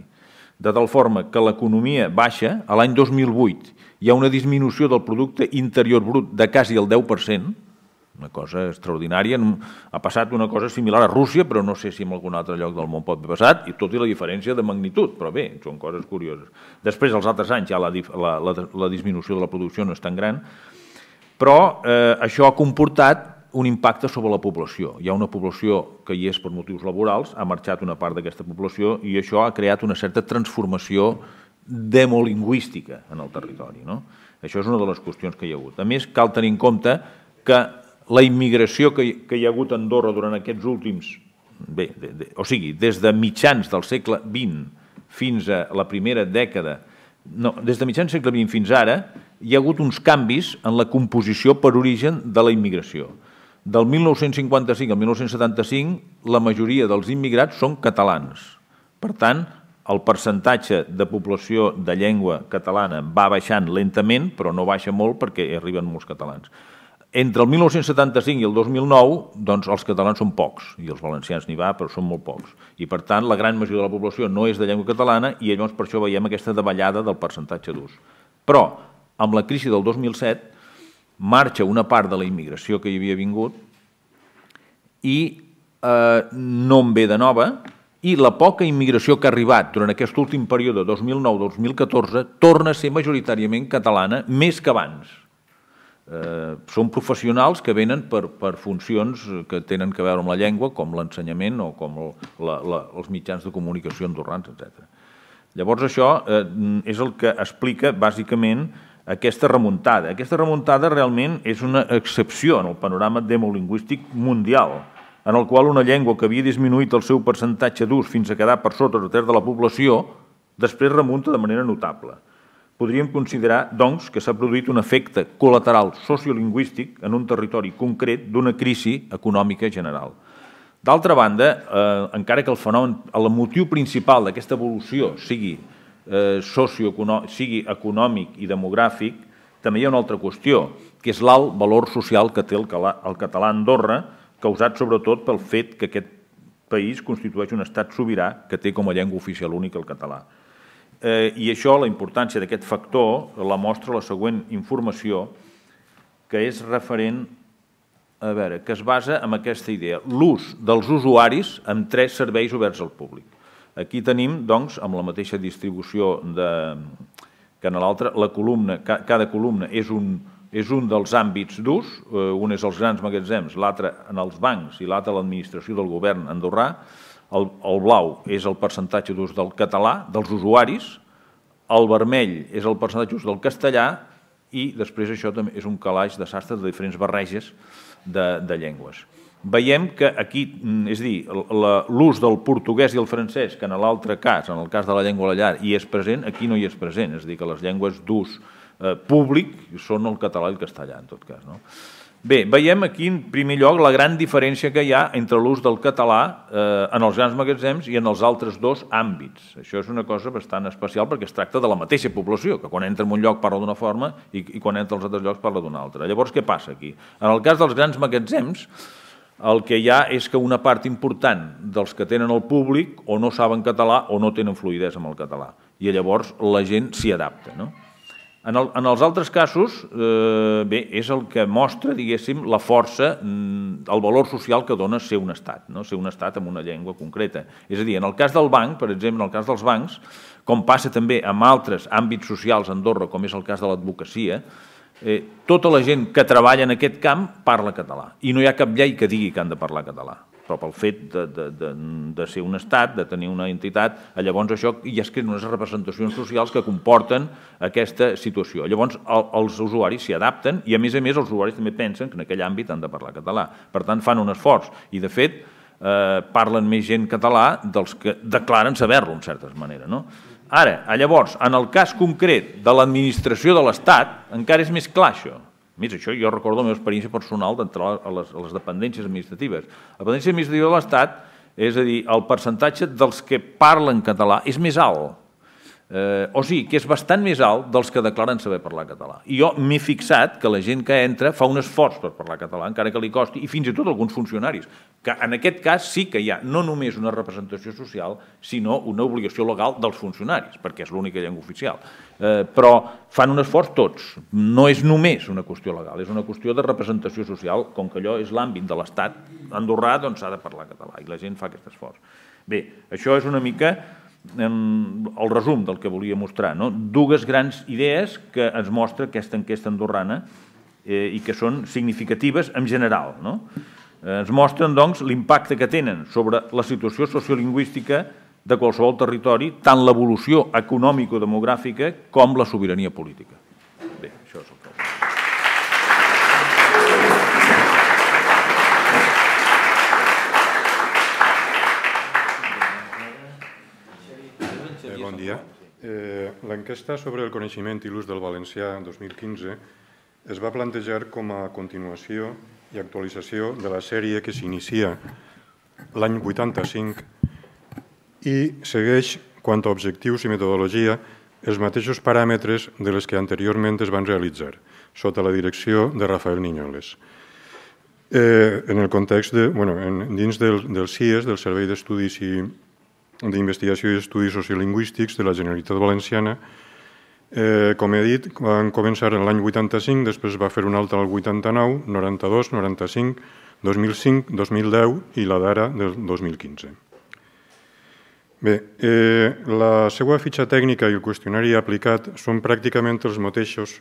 de tal forma que l'economia baixa a l'any 2008 hi ha una disminució del producte interior brut de quasi el 10%, una cosa extraordinària. Ha passat una cosa similar a Rússia, però no sé si en algun altre lloc del món pot haver passat, i tot i la diferència de magnitud, però bé, són coses curioses. Després, els altres anys, ja la, la, la, la disminució de la producció no és tan gran, però eh, això ha comportat un impacte sobre la població. Hi ha una població que hi és per motius laborals, ha marxat una part d'aquesta població i això ha creat una certa transformació demolingüística en el territori. No? Això és una de les qüestions que hi ha hagut. A més, cal tenir en compte que la immigració que, hi, que hi ha hagut a Andorra durant aquests últims... Bé, de, de, o sigui, des de mitjans del segle XX fins a la primera dècada... No, des de mitjans del segle XX fins ara, hi ha hagut uns canvis en la composició per origen de la immigració. Del 1955 al 1975, la majoria dels immigrats són catalans. Per tant, el percentatge de població de llengua catalana va baixant lentament, però no baixa molt perquè arriben molts catalans. Entre el 1975 i el 2009, doncs, els catalans són pocs, i els valencians n'hi va, però són molt pocs. I, per tant, la gran majoria de la població no és de llengua catalana i llavors per això veiem aquesta davallada del percentatge d'ús. Però amb la crisi del 2007 marxa una part de la immigració que hi havia vingut i eh, no en ve de nova i la poca immigració que ha arribat durant aquest últim període 2009-2014 torna a ser majoritàriament catalana més que abans. Eh, són professionals que venen per, per funcions que tenen que veure amb la llengua, com l'ensenyament o com el, la, la, els mitjans de comunicació andorrans, etc. Llavors això eh, és el que explica bàsicament eh, aquesta remuntada. Aquesta remuntada realment és una excepció en el panorama demolingüístic mundial, en el qual una llengua que havia disminuït el seu percentatge d'ús fins a quedar per sota el terç de la població, després remunta de manera notable. Podríem considerar, doncs, que s'ha produït un efecte col·lateral sociolingüístic en un territori concret d'una crisi econòmica general. D'altra banda, eh, encara que el fenomen, el motiu principal d'aquesta evolució sigui eh, sigui econòmic i demogràfic, també hi ha una altra qüestió, que és l'alt valor social que té el, català català Andorra, causat sobretot pel fet que aquest país constitueix un estat sobirà que té com a llengua oficial única el català. Eh, I això, la importància d'aquest factor, la mostra la següent informació, que és referent a veure, que es basa en aquesta idea, l'ús dels usuaris amb tres serveis oberts al públic. Aquí tenim, doncs, amb la mateixa distribució de, que en l'altre, la columna, cada columna és un, és un dels àmbits d'ús, eh, un és els grans magatzems, l'altre en els bancs i l'altre l'administració del govern andorrà, el, el blau és el percentatge d'ús del català, dels usuaris, el vermell és el percentatge d'ús del castellà i després això també és un calaix de sastre de diferents barreges de, de llengües veiem que aquí, mm, és a dir, l'ús del portuguès i el francès, que en l'altre cas, en el cas de la llengua a la llar, hi és present, aquí no hi és present, és a dir, que les llengües d'ús eh, públic són el català i el castellà, en tot cas. No? Bé, veiem aquí, en primer lloc, la gran diferència que hi ha entre l'ús del català eh, en els grans magatzems i en els altres dos àmbits. Això és una cosa bastant especial perquè es tracta de la mateixa població, que quan entra en un lloc parla d'una forma i, i quan entra als altres llocs parla d'una altra. Llavors, què passa aquí? En el cas dels grans magatzems, el que hi ha és que una part important dels que tenen el públic o no saben català o no tenen fluïdesa amb el català. I llavors la gent s'hi adapta. No? En, el, en els altres casos, eh, bé, és el que mostra, diguéssim, la força, mm, el valor social que dona ser un estat, no? ser un estat amb una llengua concreta. És a dir, en el cas del banc, per exemple, en el cas dels bancs, com passa també amb altres àmbits socials a Andorra, com és el cas de l'advocacia, eh, tota la gent que treballa en aquest camp parla català. I no hi ha cap llei que digui que han de parlar català. Però pel fet de, de, de, de ser un estat, de tenir una entitat, llavors això ja es creen unes representacions socials que comporten aquesta situació. Llavors el, els usuaris s'hi adapten i a més a més els usuaris també pensen que en aquell àmbit han de parlar català. Per tant fan un esforç i de fet eh, parlen més gent català dels que declaren saber-lo en certa manera. No? Ara, a llavors, en el cas concret de l'administració de l'Estat, encara és més clar això. Més això jo recordo la meva experiència personal d'entrar a, les, a les dependències administratives. La dependència administrativa de l'Estat, és a dir, el percentatge dels que parlen català és més alt Eh, o sigui, que és bastant més alt dels que declaren saber parlar català. I jo m'he fixat que la gent que entra fa un esforç per parlar català, encara que li costi, i fins i tot alguns funcionaris, que en aquest cas sí que hi ha no només una representació social, sinó una obligació legal dels funcionaris, perquè és l'única llengua oficial. Eh, però fan un esforç tots. No és només una qüestió legal, és una qüestió de representació social, com que allò és l'àmbit de l'Estat andorrà, doncs s'ha de parlar català, i la gent fa aquest esforç. Bé, això és una mica en el resum del que volia mostrar, no? dues grans idees que ens mostra aquesta enquesta andorrana eh, i que són significatives en general. No? Eh, ens mostren doncs, l'impacte que tenen sobre la situació sociolingüística de qualsevol territori, tant l'evolució econòmico-demogràfica com la sobirania política. Eh, L'enquesta sobre el coneixement i l'ús del valencià 2015 es va plantejar com a continuació i actualització de la sèrie que s'inicia l'any 85 i segueix, quant a objectius i metodologia, els mateixos paràmetres de les que anteriorment es van realitzar, sota la direcció de Rafael Niñoles. Eh, en el context de, bueno, en, dins del, del CIES, del Servei d'Estudis i d'Investigació i Estudis Sociolingüístics de la Generalitat Valenciana. Eh, com he dit, van començar l'any 85, després va fer un altre al 89, 92, 95, 2005, 2010 i la d'ara del 2015. Bé, eh, la seva fitxa tècnica i el qüestionari aplicat són pràcticament els mateixos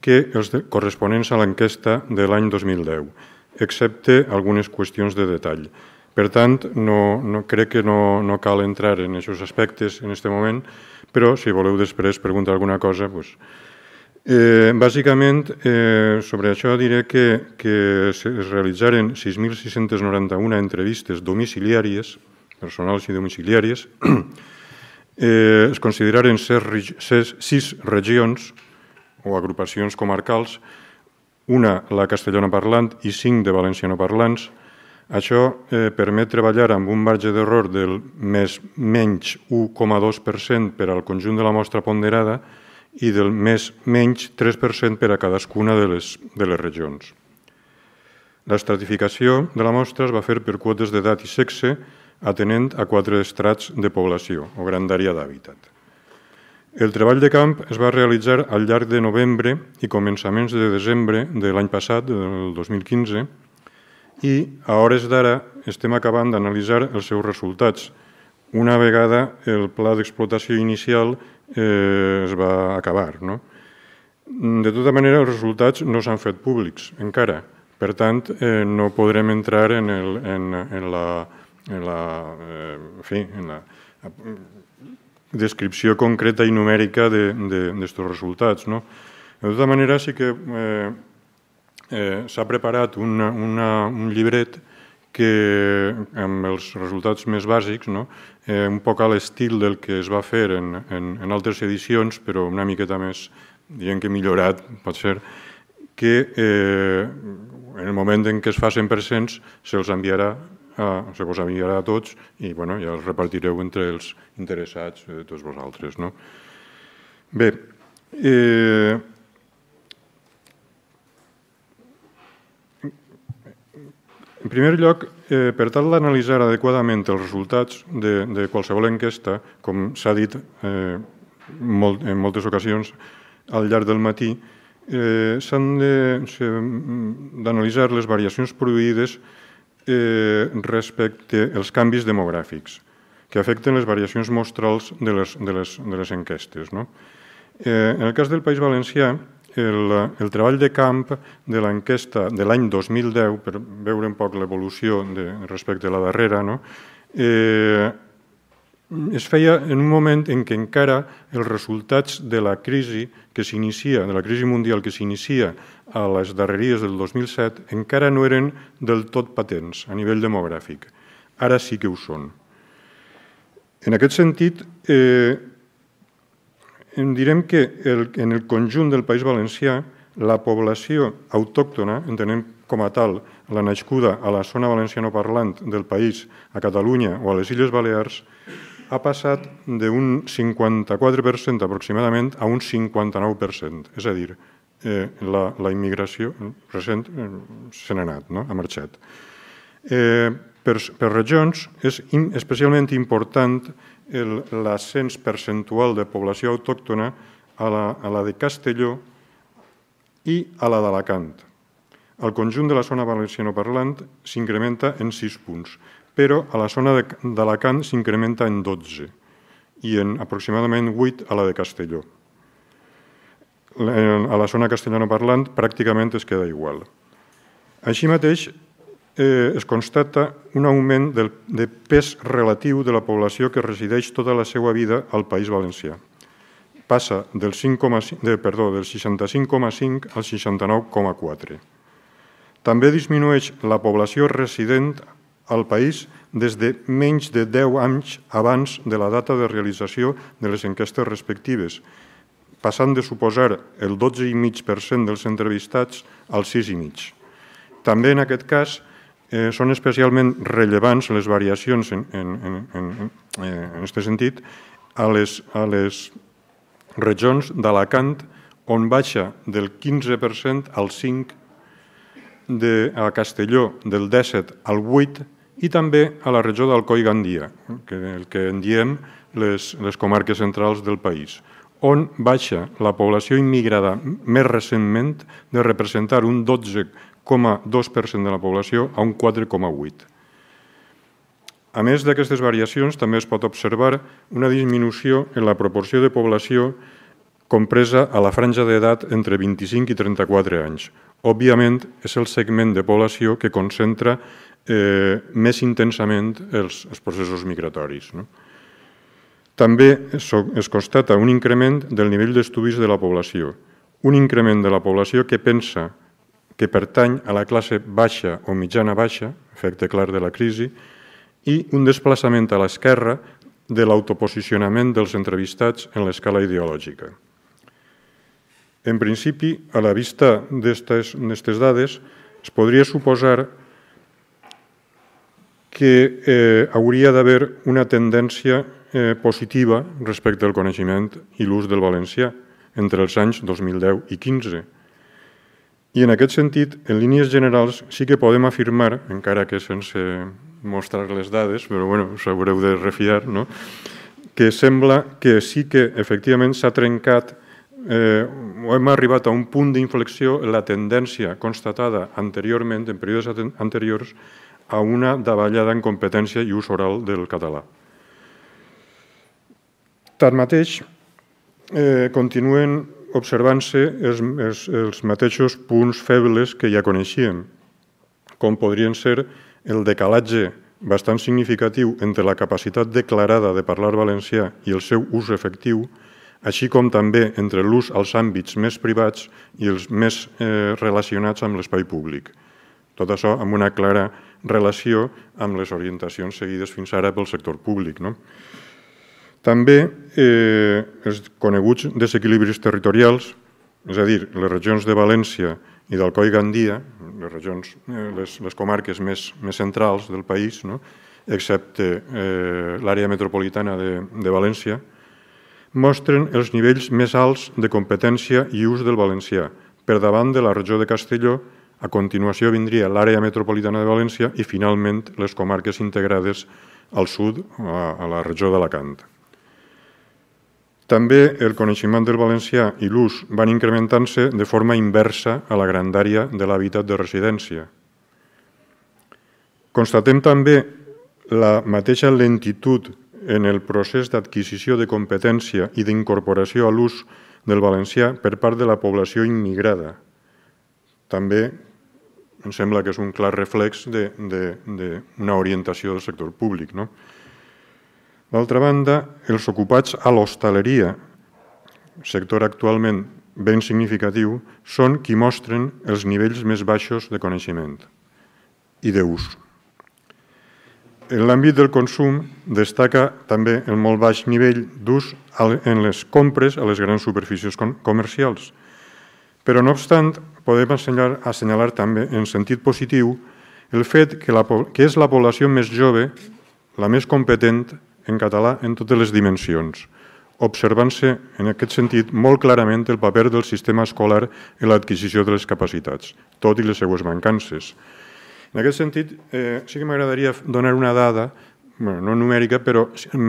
que els de, corresponents a l'enquesta de l'any 2010, excepte algunes qüestions de detall. Per tant, no, no, crec que no, no cal entrar en aquests aspectes en aquest moment, però si voleu després preguntar alguna cosa, doncs, Eh, bàsicament, eh, sobre això diré que, que es realitzaren 6.691 entrevistes domiciliàries, personals i domiciliàries, [CLEARS THROAT] eh, es consideraren ses, sis regions o agrupacions comarcals, una la castellana parlant i cinc de valenciano parlants, això eh, permet treballar amb un marge d'error del més menys 1,2% per al conjunt de la mostra ponderada i del més menys 3% per a cadascuna de les, de les regions. L'estratificació de la mostra es va fer per quotes d'edat i sexe, atenent a quatre estrats de població o d'àrea d'hàbitat. El treball de camp es va realitzar al llarg de novembre i començaments de desembre de l'any passat, del 2015, i, a hores d'ara, estem acabant d'analitzar els seus resultats. Una vegada el pla d'explotació inicial eh, es va acabar. No? De tota manera, els resultats no s'han fet públics encara. Per tant, eh, no podrem entrar en, el, en, en la, en la, eh, en fi, en la eh, descripció concreta i numèrica d'aquests de, de, resultats. No? De tota manera, sí que eh, eh, s'ha preparat una, una, un llibret que, amb els resultats més bàsics, no? eh, un poc a l'estil del que es va fer en, en, en altres edicions, però una miqueta més, diguem que millorat, pot ser, que eh, en el moment en què es facin presents se'ls enviarà a, se vos enviarà a tots i bueno, ja els repartireu entre els interessats, de eh, tots vosaltres. No? Bé, eh, En primer lloc, eh, per tal d'analitzar adequadament els resultats de, de qualsevol enquesta, com s'ha dit eh, molt, en moltes ocasions al llarg del matí, eh, s'han d'analitzar les variacions produïdes eh, respecte als canvis demogràfics que afecten les variacions mostrals de les, de les, de les enquestes. No? Eh, en el cas del País Valencià, el, el treball de camp de l'enquesta de l'any 2010, per veure un poc l'evolució respecte a la darrera, no? eh, es feia en un moment en què encara els resultats de la crisi que s'inicia, de la crisi mundial que s'inicia a les darreries del 2007, encara no eren del tot patents a nivell demogràfic. Ara sí que ho són. En aquest sentit, eh, em direm que el, en el conjunt del País Valencià la població autòctona, entenem com a tal la nascuda a la zona parlant del país, a Catalunya o a les Illes Balears, ha passat d'un 54% aproximadament a un 59%. És a dir, eh, la, la immigració recent eh, se n'ha anat, no? ha marxat. Eh, per, per regions és in, especialment important l'ascens percentual de població autòctona a la, a la de Castelló i a la d'Alacant. El conjunt de la zona valencianoparlant s'incrementa en 6 punts, però a la zona d'Alacant s'incrementa en 12 i en aproximadament 8 a la de Castelló. A la zona castellanoparlant pràcticament es queda igual. Així mateix, eh, es constata un augment del, de pes relatiu de la població que resideix tota la seva vida al País Valencià. Passa del, 5, de, perdó, del 65,5 al 69,4. També disminueix la població resident al país des de menys de 10 anys abans de la data de realització de les enquestes respectives, passant de suposar el 12,5% dels entrevistats al 6,5%. També en aquest cas, eh, són especialment rellevants les variacions en, en, en, en, eh, en aquest sentit a les, a les regions d'Alacant on baixa del 15% al 5% de, a Castelló del 17 al 8 i també a la regió d'Alcoi-Gandia, que, el que en diem les, les comarques centrals del país, on baixa la població immigrada més recentment de representar un 0,2% de la població a un 4,8%. A més d'aquestes variacions, també es pot observar una disminució en la proporció de població compresa a la franja d'edat entre 25 i 34 anys. Òbviament, és el segment de població que concentra eh, més intensament els, els processos migratoris. No? També es, es constata un increment del nivell d'estudis de la població, un increment de la població que pensa que pertany a la classe baixa o mitjana baixa, efecte clar de la crisi, i un desplaçament a l'esquerra de l'autoposicionament dels entrevistats en l'escala ideològica. En principi, a la vista d'aquestes dades, es podria suposar que eh, hauria d'haver una tendència eh, positiva respecte al coneixement i l'ús del valencià entre els anys 2010 i 15, i en aquest sentit, en línies generals, sí que podem afirmar, encara que sense mostrar les dades, però bueno, us haureu de refiar, no? que sembla que sí que efectivament s'ha trencat eh, hem arribat a un punt d'inflexió en la tendència constatada anteriorment, en períodes anteriors, a una davallada en competència i ús oral del català. Tanmateix, eh, continuen observant-se els, els, els mateixos punts febles que ja coneixien, com podrien ser el decalatge bastant significatiu entre la capacitat declarada de parlar valencià i el seu ús efectiu, així com també entre l'ús als àmbits més privats i els més eh, relacionats amb l'espai públic. Tot això amb una clara relació amb les orientacions seguides fins ara pel sector públic. No? També eh, coneguts desequilibris territorials, és a dir, les regions de València i del Coi Gandia, les, regions, eh, les, les comarques més, més centrals del país, no? excepte eh, l'àrea metropolitana de, de València, mostren els nivells més alts de competència i ús del valencià. Per davant de la regió de Castelló, a continuació vindria l'àrea metropolitana de València i, finalment, les comarques integrades al sud, a, a la regió d'Alacant. També el coneixement del valencià i l'ús van incrementant-se de forma inversa a la grandària de l'hàbitat de residència. Constatem també la mateixa lentitud en el procés d'adquisició de competència i d'incorporació a l'ús del valencià per part de la població immigrada. També em sembla que és un clar reflex d'una orientació del sector públic. No? D'altra banda, els ocupats a l'hostaleria, sector actualment ben significatiu, són qui mostren els nivells més baixos de coneixement i d'ús. En l'àmbit del consum destaca també el molt baix nivell d'ús en les compres a les grans superfícies comercials. Però, no obstant, podem assenyalar, assenyalar també en sentit positiu el fet que, la, que és la població més jove, la més competent, en català en totes les dimensions, observant-se en aquest sentit molt clarament el paper del sistema escolar en l'adquisició de les capacitats, tot i les seues mancances. En aquest sentit, eh, sí que m'agradaria donar una dada, bueno, no numèrica, però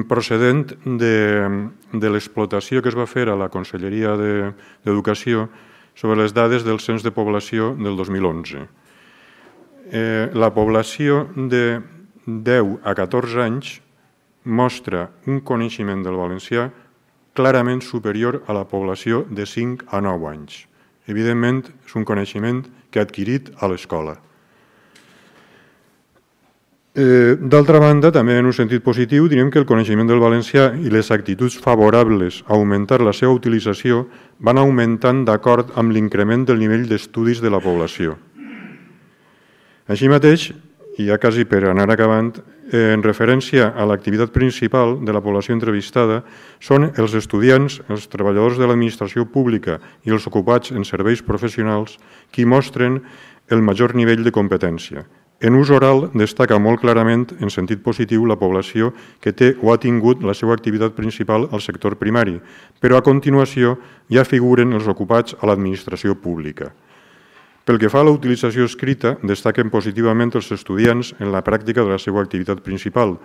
procedent de, de l'explotació que es va fer a la Conselleria d'Educació sobre les dades del cens de població del 2011. Eh, la població de 10 a 14 anys mostra un coneixement del valencià clarament superior a la població de 5 a 9 anys. Evidentment, és un coneixement que ha adquirit a l'escola. Eh, D'altra banda, també en un sentit positiu, direm que el coneixement del valencià i les actituds favorables a augmentar la seva utilització van augmentant d'acord amb l'increment del nivell d'estudis de la població. Així mateix, i ja quasi per anar acabant, eh, en referència a l'activitat principal de la població entrevistada, són els estudiants, els treballadors de l'administració pública i els ocupats en serveis professionals qui mostren el major nivell de competència. En ús oral destaca molt clarament, en sentit positiu, la població que té o ha tingut la seva activitat principal al sector primari, però a continuació ja figuren els ocupats a l'administració pública. Pel que fa a l'utilització escrita, destaquen positivament els estudiants en la pràctica de la seva activitat principal,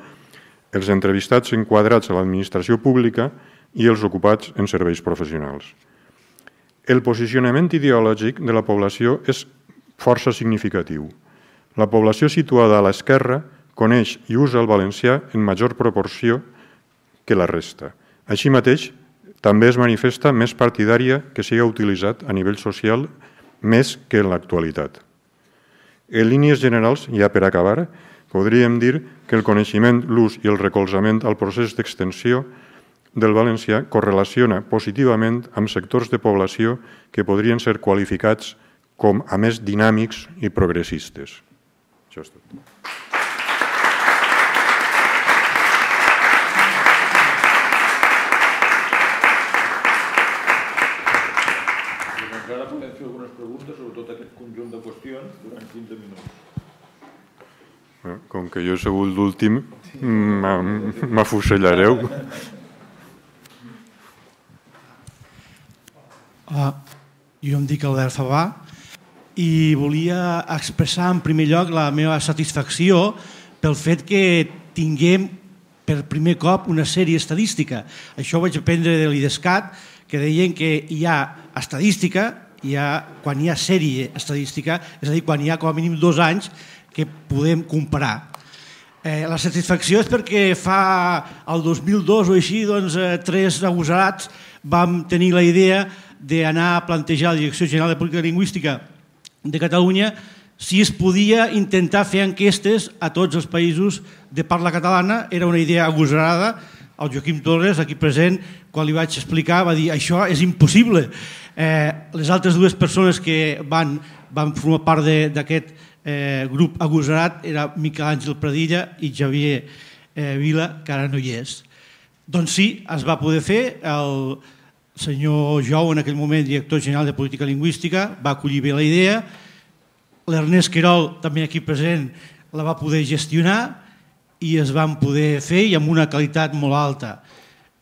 els entrevistats enquadrats a l'administració pública i els ocupats en serveis professionals. El posicionament ideològic de la població és força significatiu. La població situada a l'esquerra coneix i usa el valencià en major proporció que la resta. Així mateix, també es manifesta més partidària que sigui utilitzat a nivell social i més que en l'actualitat. En línies generals, ja per acabar, podríem dir que el coneixement, l'ús i el recolzament al procés d'extensió del valencià correlaciona positivament amb sectors de població que podrien ser qualificats com a més dinàmics i progressistes. Això és tot. quals podem fer algunes preguntes sobre tot aquest conjunt de qüestions durant 15 minuts. Ah, com que jo he sigut l'últim, m'afusellareu. Ah, jo em dic Albert Favà i volia expressar en primer lloc la meva satisfacció pel fet que tinguem per primer cop una sèrie estadística. Això ho vaig aprendre de l'IDESCAT, que deien que hi ha estadística hi ha, quan hi ha sèrie estadística, és a dir, quan hi ha com a mínim dos anys que podem comparar. Eh, la satisfacció és perquè fa el 2002 o així, doncs, eh, tres agosarats vam tenir la idea d'anar a plantejar a la Direcció General de Política Lingüística de Catalunya si es podia intentar fer enquestes a tots els països de parla catalana. Era una idea agosarada. El Joaquim Torres, aquí present, quan li vaig explicar, va dir això és impossible. Eh, les altres dues persones que van, van formar part d'aquest eh, grup agosarat era Miquel Àngel Pradilla i Xavier eh, Vila, que ara no hi és. Doncs sí, es va poder fer. El senyor Jou, en aquell moment director general de Política Lingüística, va acollir bé la idea. L'Ernest Querol, també aquí present, la va poder gestionar i es van poder fer i amb una qualitat molt alta.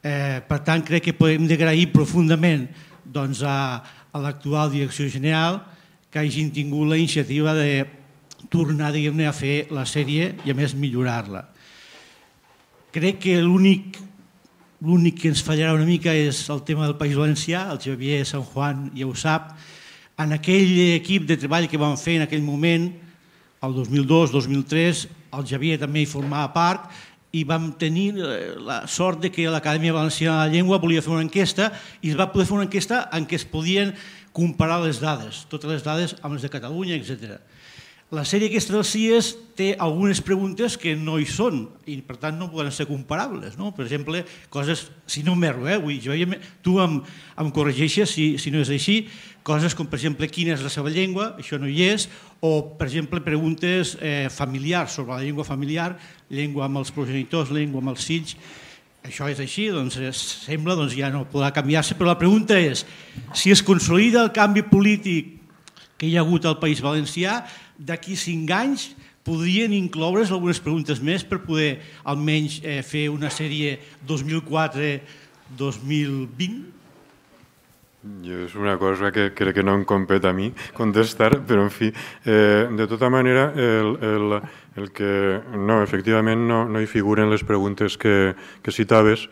Eh, per tant, crec que podem agrair profundament doncs, a, a l'actual direcció general que hagin tingut la iniciativa de tornar a fer la sèrie i a més millorar-la. Crec que l'únic l'únic que ens fallarà una mica és el tema del País Valencià, el Xavier Sant Juan ja ho sap, en aquell equip de treball que vam fer en aquell moment, el 2002-2003, el Xavier també hi formava part, i vam tenir eh, la sort de que l'Acadèmia Valenciana de la Llengua volia fer una enquesta i es va poder fer una enquesta en què es podien comparar les dades, totes les dades amb les de Catalunya, etc. La sèrie aquesta del CIES té algunes preguntes que no hi són i per tant no poden ser comparables. No? Per exemple, coses, si no m'erro, eh? Vull, jo, tu em, em corregeixes si, si no és així, coses com per exemple quina és la seva llengua, això no hi és, o per exemple preguntes eh, familiars sobre la llengua familiar, llengua amb els progenitors, llengua amb els fills, això és així, doncs eh, sembla doncs ja no podrà canviar-se, però la pregunta és si es consolida el canvi polític que hi ha hagut al País Valencià, d'aquí cinc anys podrien incloure's algunes preguntes més per poder almenys eh, fer una sèrie 2004-2020? Jo és una cosa que crec que no em compet a mi contestar, però en fi, eh, de tota manera, el, el, el que no, efectivament no, no hi figuren les preguntes que, que citaves,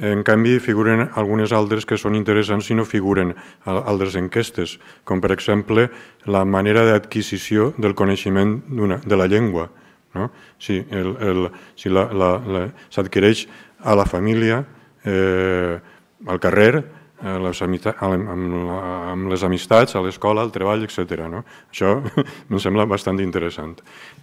en canvi, figuren algunes altres que són interessants si no figuren altres enquestes, com per exemple la manera d'adquisició del coneixement de la llengua. No? Si s'adquireix si a la família, eh, al carrer, Eh, les amb les amistats, a l'escola, al treball, etc. No? Això em [LAUGHS] sembla bastant interessant.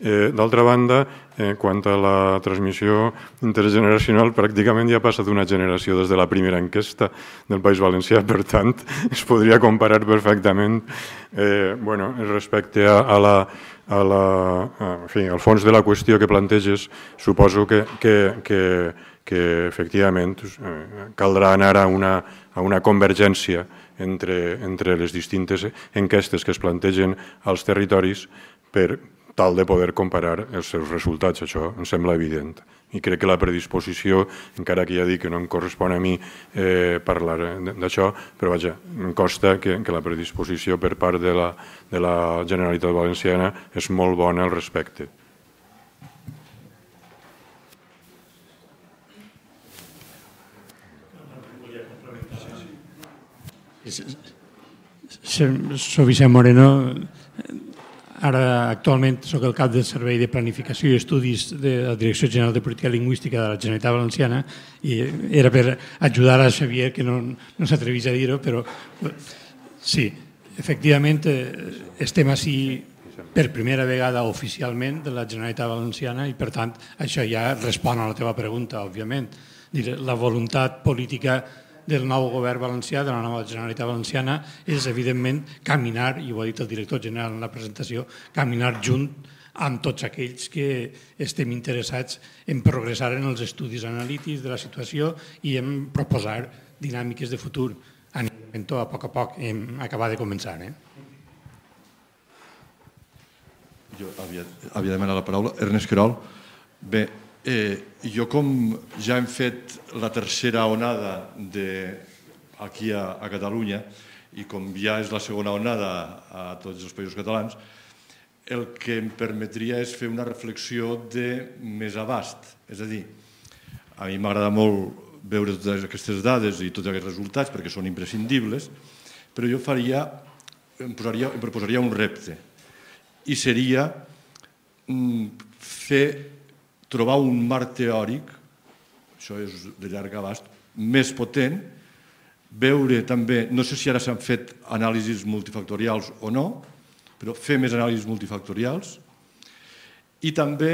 Eh, D'altra banda, eh, quant a la transmissió intergeneracional, pràcticament ja ha passat una generació des de la primera enquesta del País Valencià, per tant, [LAUGHS] es podria comparar perfectament eh, bueno, respecte a, a la a la, a, eh, en fi, al fons de la qüestió que planteges, suposo que, que, que que efectivament eh, caldrà anar a una, a una convergència entre, entre les distintes enquestes que es plantegen als territoris per tal de poder comparar els seus resultats. Això em sembla evident. I crec que la predisposició, encara que ja dic que no em correspon a mi eh, parlar d'això, però vaja, em costa que, que la predisposició per part de la, de la Generalitat Valenciana és molt bona al respecte. Soc Vicent Moreno. Ara, actualment, sóc el cap del Servei de Planificació i Estudis de la Direcció General de Política Lingüística de la Generalitat Valenciana i era per ajudar a Xavier, que no, no s'atrevís a dir-ho, però sí, efectivament eh, estem així per primera vegada oficialment de la Generalitat Valenciana i, per tant, això ja respon a la teva pregunta, òbviament. La voluntat política del nou govern valencià, de la nova Generalitat Valenciana, és evidentment caminar, i ho ha dit el director general en la presentació, caminar junt amb tots aquells que estem interessats en progressar en els estudis analítics de la situació i en proposar dinàmiques de futur. a poc a poc, hem acabat de començar. Eh? Jo havia, havia demanat la paraula. Ernest Querol. Bé, Eh, jo com ja hem fet la tercera onada de, aquí a, a Catalunya i com ja és la segona onada a tots els països catalans, el que em permetria és fer una reflexió de més abast. És a dir, a mi m'agrada molt veure totes aquestes dades i tots aquests resultats perquè són imprescindibles, però jo faria, em, posaria, em proposaria un repte i seria mm, fer trobar un marc teòric, això és de llarg abast, més potent, veure també, no sé si ara s'han fet anàlisis multifactorials o no, però fer més anàlisis multifactorials, i també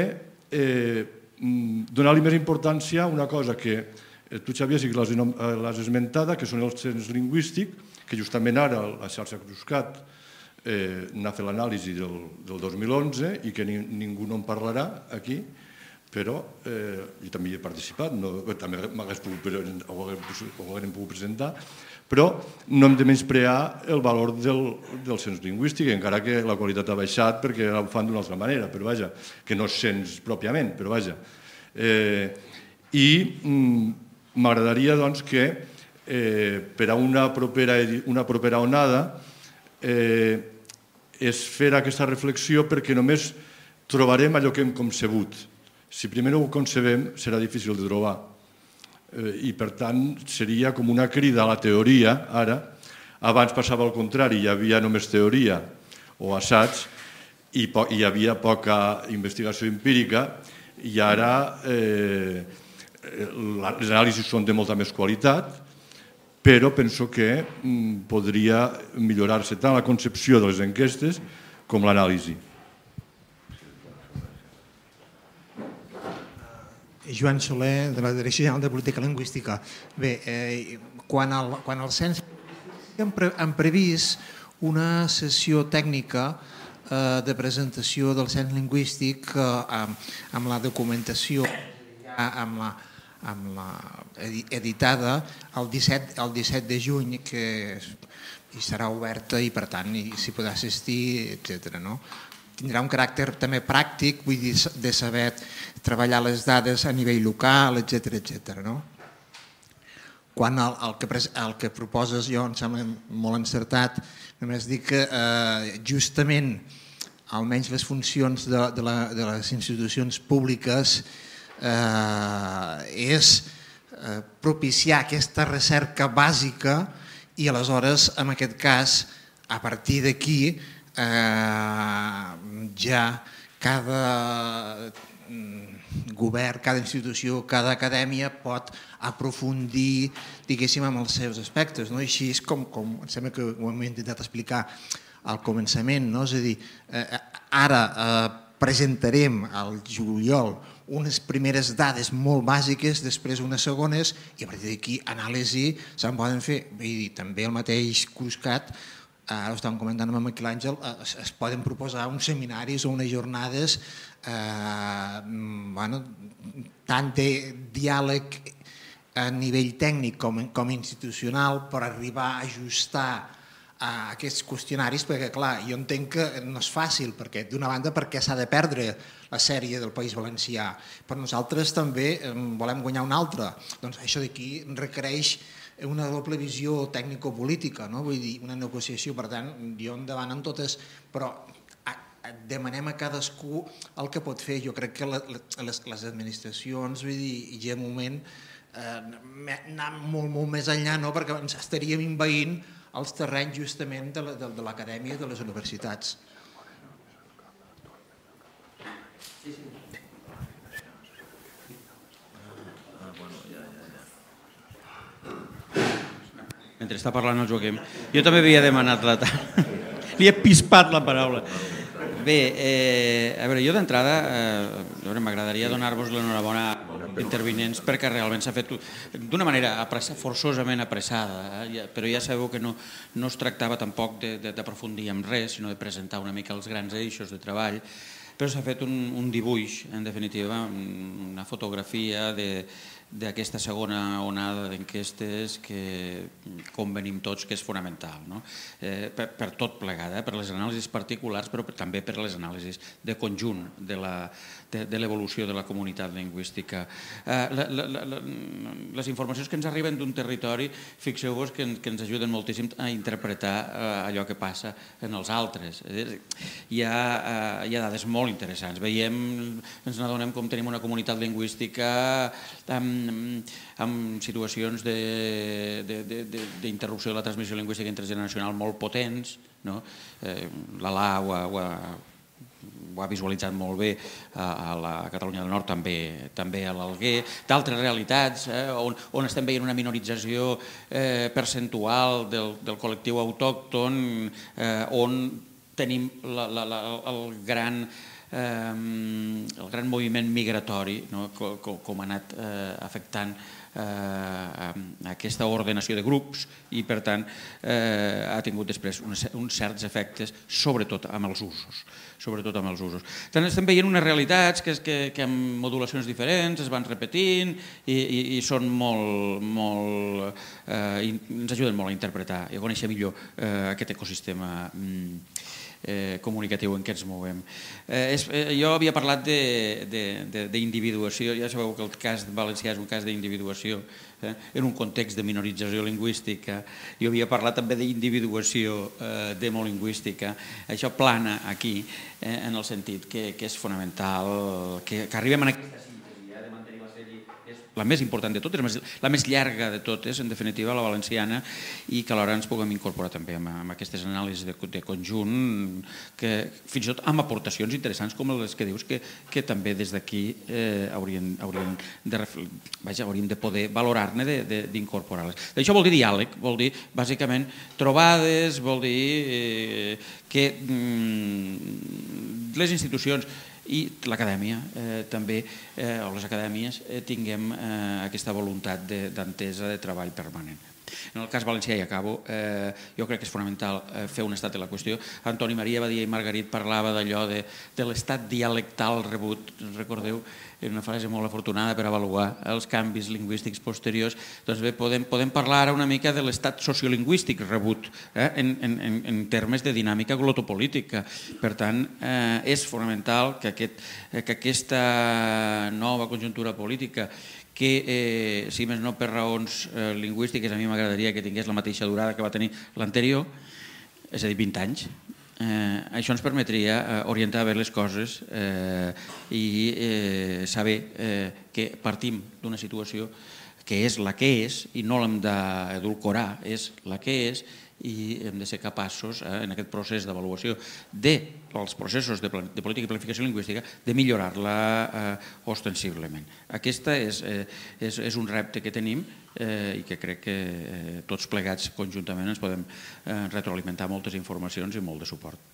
eh, donar-li més importància a una cosa que eh, tu, Xavier, sí que eh, l'has esmentada, que són els cens lingüístic, que justament ara la xarxa Cruscat eh, n'ha fet l'anàlisi del, del 2011 i que ni, ningú no en parlarà aquí, però eh, jo també hi he participat, no, eh, també m'hagués pogut, ho haguem pogut presentar, però no hem de menysprear el valor del, del cens lingüístic, encara que la qualitat ha baixat perquè ho fan d'una altra manera, però vaja, que no sents pròpiament, però vaja. Eh, I mm, m'agradaria doncs que eh, per a una propera, una propera onada eh, és fer aquesta reflexió perquè només trobarem allò que hem concebut, si primer no ho concebem, serà difícil de trobar. Eh, I, per tant, seria com una crida a la teoria, ara. Abans passava el contrari, hi havia només teoria o assats i hi havia poca investigació empírica i ara eh, les anàlisis són de molta més qualitat, però penso que mm, podria millorar-se tant la concepció de les enquestes com l'anàlisi. Joan Soler, de la Direcció General de Política Lingüística. Bé, eh, quan, el, quan el cens hem, pre, hem previst una sessió tècnica eh, de presentació del cens lingüístic eh, amb, amb la documentació amb la, amb la editada el 17, el 17 de juny que i serà oberta i per tant hi s'hi podrà assistir, etc. No? tindrà un caràcter també pràctic, vull dir, de saber treballar les dades a nivell local, etc etc. no? Quan el, el, que, el que proposes jo em sembla molt encertat, només dic que eh, justament almenys les funcions de, de, la, de les institucions públiques eh, és eh, propiciar aquesta recerca bàsica i aleshores, en aquest cas, a partir d'aquí, eh, ja cada mm, govern, cada institució, cada acadèmia pot aprofundir, diguéssim, en els seus aspectes. No? I així és com, com em sembla que ho hem intentat explicar al començament, no? és a dir, eh, eh ara eh, presentarem al juliol unes primeres dades molt bàsiques, després unes segones, i a partir d'aquí anàlisi se'n poden fer. Vull dir, també el mateix Cruscat ara ho estàvem comentant amb Miquel Àngel, eh, es, es poden proposar uns seminaris o unes jornades eh, bueno, tant de diàleg a nivell tècnic com, com institucional per arribar a ajustar a eh, aquests qüestionaris, perquè clar, jo entenc que no és fàcil, perquè d'una banda perquè s'ha de perdre la sèrie del País Valencià, però nosaltres també eh, volem guanyar una altra. Doncs això d'aquí requereix eh, Eh, una doble visió tècnico-política, no? vull dir, una negociació, per tant, jo endavant amb totes, però demanem a cadascú el que pot fer. Jo crec que les, les administracions, vull dir, hi ha un moment eh, anar molt, molt més enllà, no? perquè ens estaríem inveint els terrenys justament de l'acadèmia la, de, de i de les universitats. Sí, sí. mentre està parlant el Joaquim. Jo també havia demanat la tarda. [LAUGHS] Li he pispat la paraula. Bé, eh, a veure, jo d'entrada eh, m'agradaria donar-vos l'enhorabona intervinents perquè realment s'ha fet d'una manera apressa, forçosament apressada, eh? però ja sabeu que no, no es tractava tampoc d'aprofundir en res, sinó de presentar una mica els grans eixos de treball, però s'ha fet un, un dibuix, en definitiva, una fotografia de, d'aquesta segona onada d'enquestes que convenim tots que és fonamental, no? eh, per, per tot plegat, eh, per les anàlisis particulars, però també per les anàlisis de conjunt de la, de, l'evolució de la comunitat lingüística. Eh, mm, les informacions que ens arriben d'un territori, fixeu-vos que, ens ajuden moltíssim a interpretar eh, allò que passa en els altres. hi ha, eh, hi ha dades molt interessants. Veiem, ens n'adonem com tenim una comunitat lingüística amb, amb situacions d'interrupció de, de, de, de, de la transmissió lingüística intergeneracional molt potents, no? eh, LA ho, ho, ho ha visualitzat molt bé eh, a la Catalunya del Nord, també, també a l'Alguer, d'altres realitats eh, on, on estem veient una minorització eh, percentual del, del col·lectiu autòcton eh, on tenim la, la, la, el gran Ehm, el gran moviment migratori no? com, com ha anat eh, afectant eh, aquesta ordenació de grups i per tant eh, ha tingut després uns certs efectes sobretot amb els usos sobretot amb els usos. Tant estem veient unes realitats que, que, que amb modulacions diferents es van repetint i, i, i són molt, molt, eh, ens ajuden molt a interpretar i a conèixer millor eh, aquest ecosistema mm, eh, comunicatiu en què ens movem. Eh, és, eh, jo havia parlat d'individuació, ja sabeu que el cas valencià és un cas d'individuació, eh, en un context de minorització lingüística. Jo havia parlat també d'individuació eh, demolingüística. Això plana aquí, eh, en el sentit que, que és fonamental que, que arribem en aquesta situació la més important de totes, la més llarga de totes, en definitiva, la valenciana, i que alhora ens puguem incorporar també amb, amb aquestes anàlisis de, de conjunt, que fins i tot amb aportacions interessants com les que dius, que, que també des d'aquí eh, hauríem, haurien, de, vaja, hauríem de poder valorar-ne d'incorporar-les. Això vol dir diàleg, vol dir, bàsicament, trobades, vol dir eh, que mm, les institucions i l'acadèmia eh, també, eh, o les acadèmies, eh, tinguem eh, aquesta voluntat d'entesa, de, de treball permanent. En el cas valencià, i acabo, eh, jo crec que és fonamental eh, fer un estat de la qüestió. Antoni Maria va dir, i Margarit parlava d'allò de, de l'estat dialectal rebut, recordeu, és una frase molt afortunada per avaluar els canvis lingüístics posteriors, doncs bé, podem, podem parlar ara una mica de l'estat sociolingüístic rebut eh, en, en, en termes de dinàmica glotopolítica. Per tant, eh, és fonamental que, aquest, eh, que aquesta nova conjuntura política que, eh, si més no per raons eh, lingüístiques, a mi m'agradaria que tingués la mateixa durada que va tenir l'anterior, és a dir, 20 anys. Eh, això ens permetria eh, orientar bé les coses eh, i eh, saber eh, que partim d'una situació que és la que és i no l'hem d'edulcorar, és la que és i hem de ser capaços, eh, en aquest procés d'avaluació dels processos de, de política i planificació lingüística, de millorar-la eh, ostensiblement. Aquest és, eh, és, és un repte que tenim eh, i que crec que eh, tots plegats conjuntament ens podem eh, retroalimentar moltes informacions i molt de suport.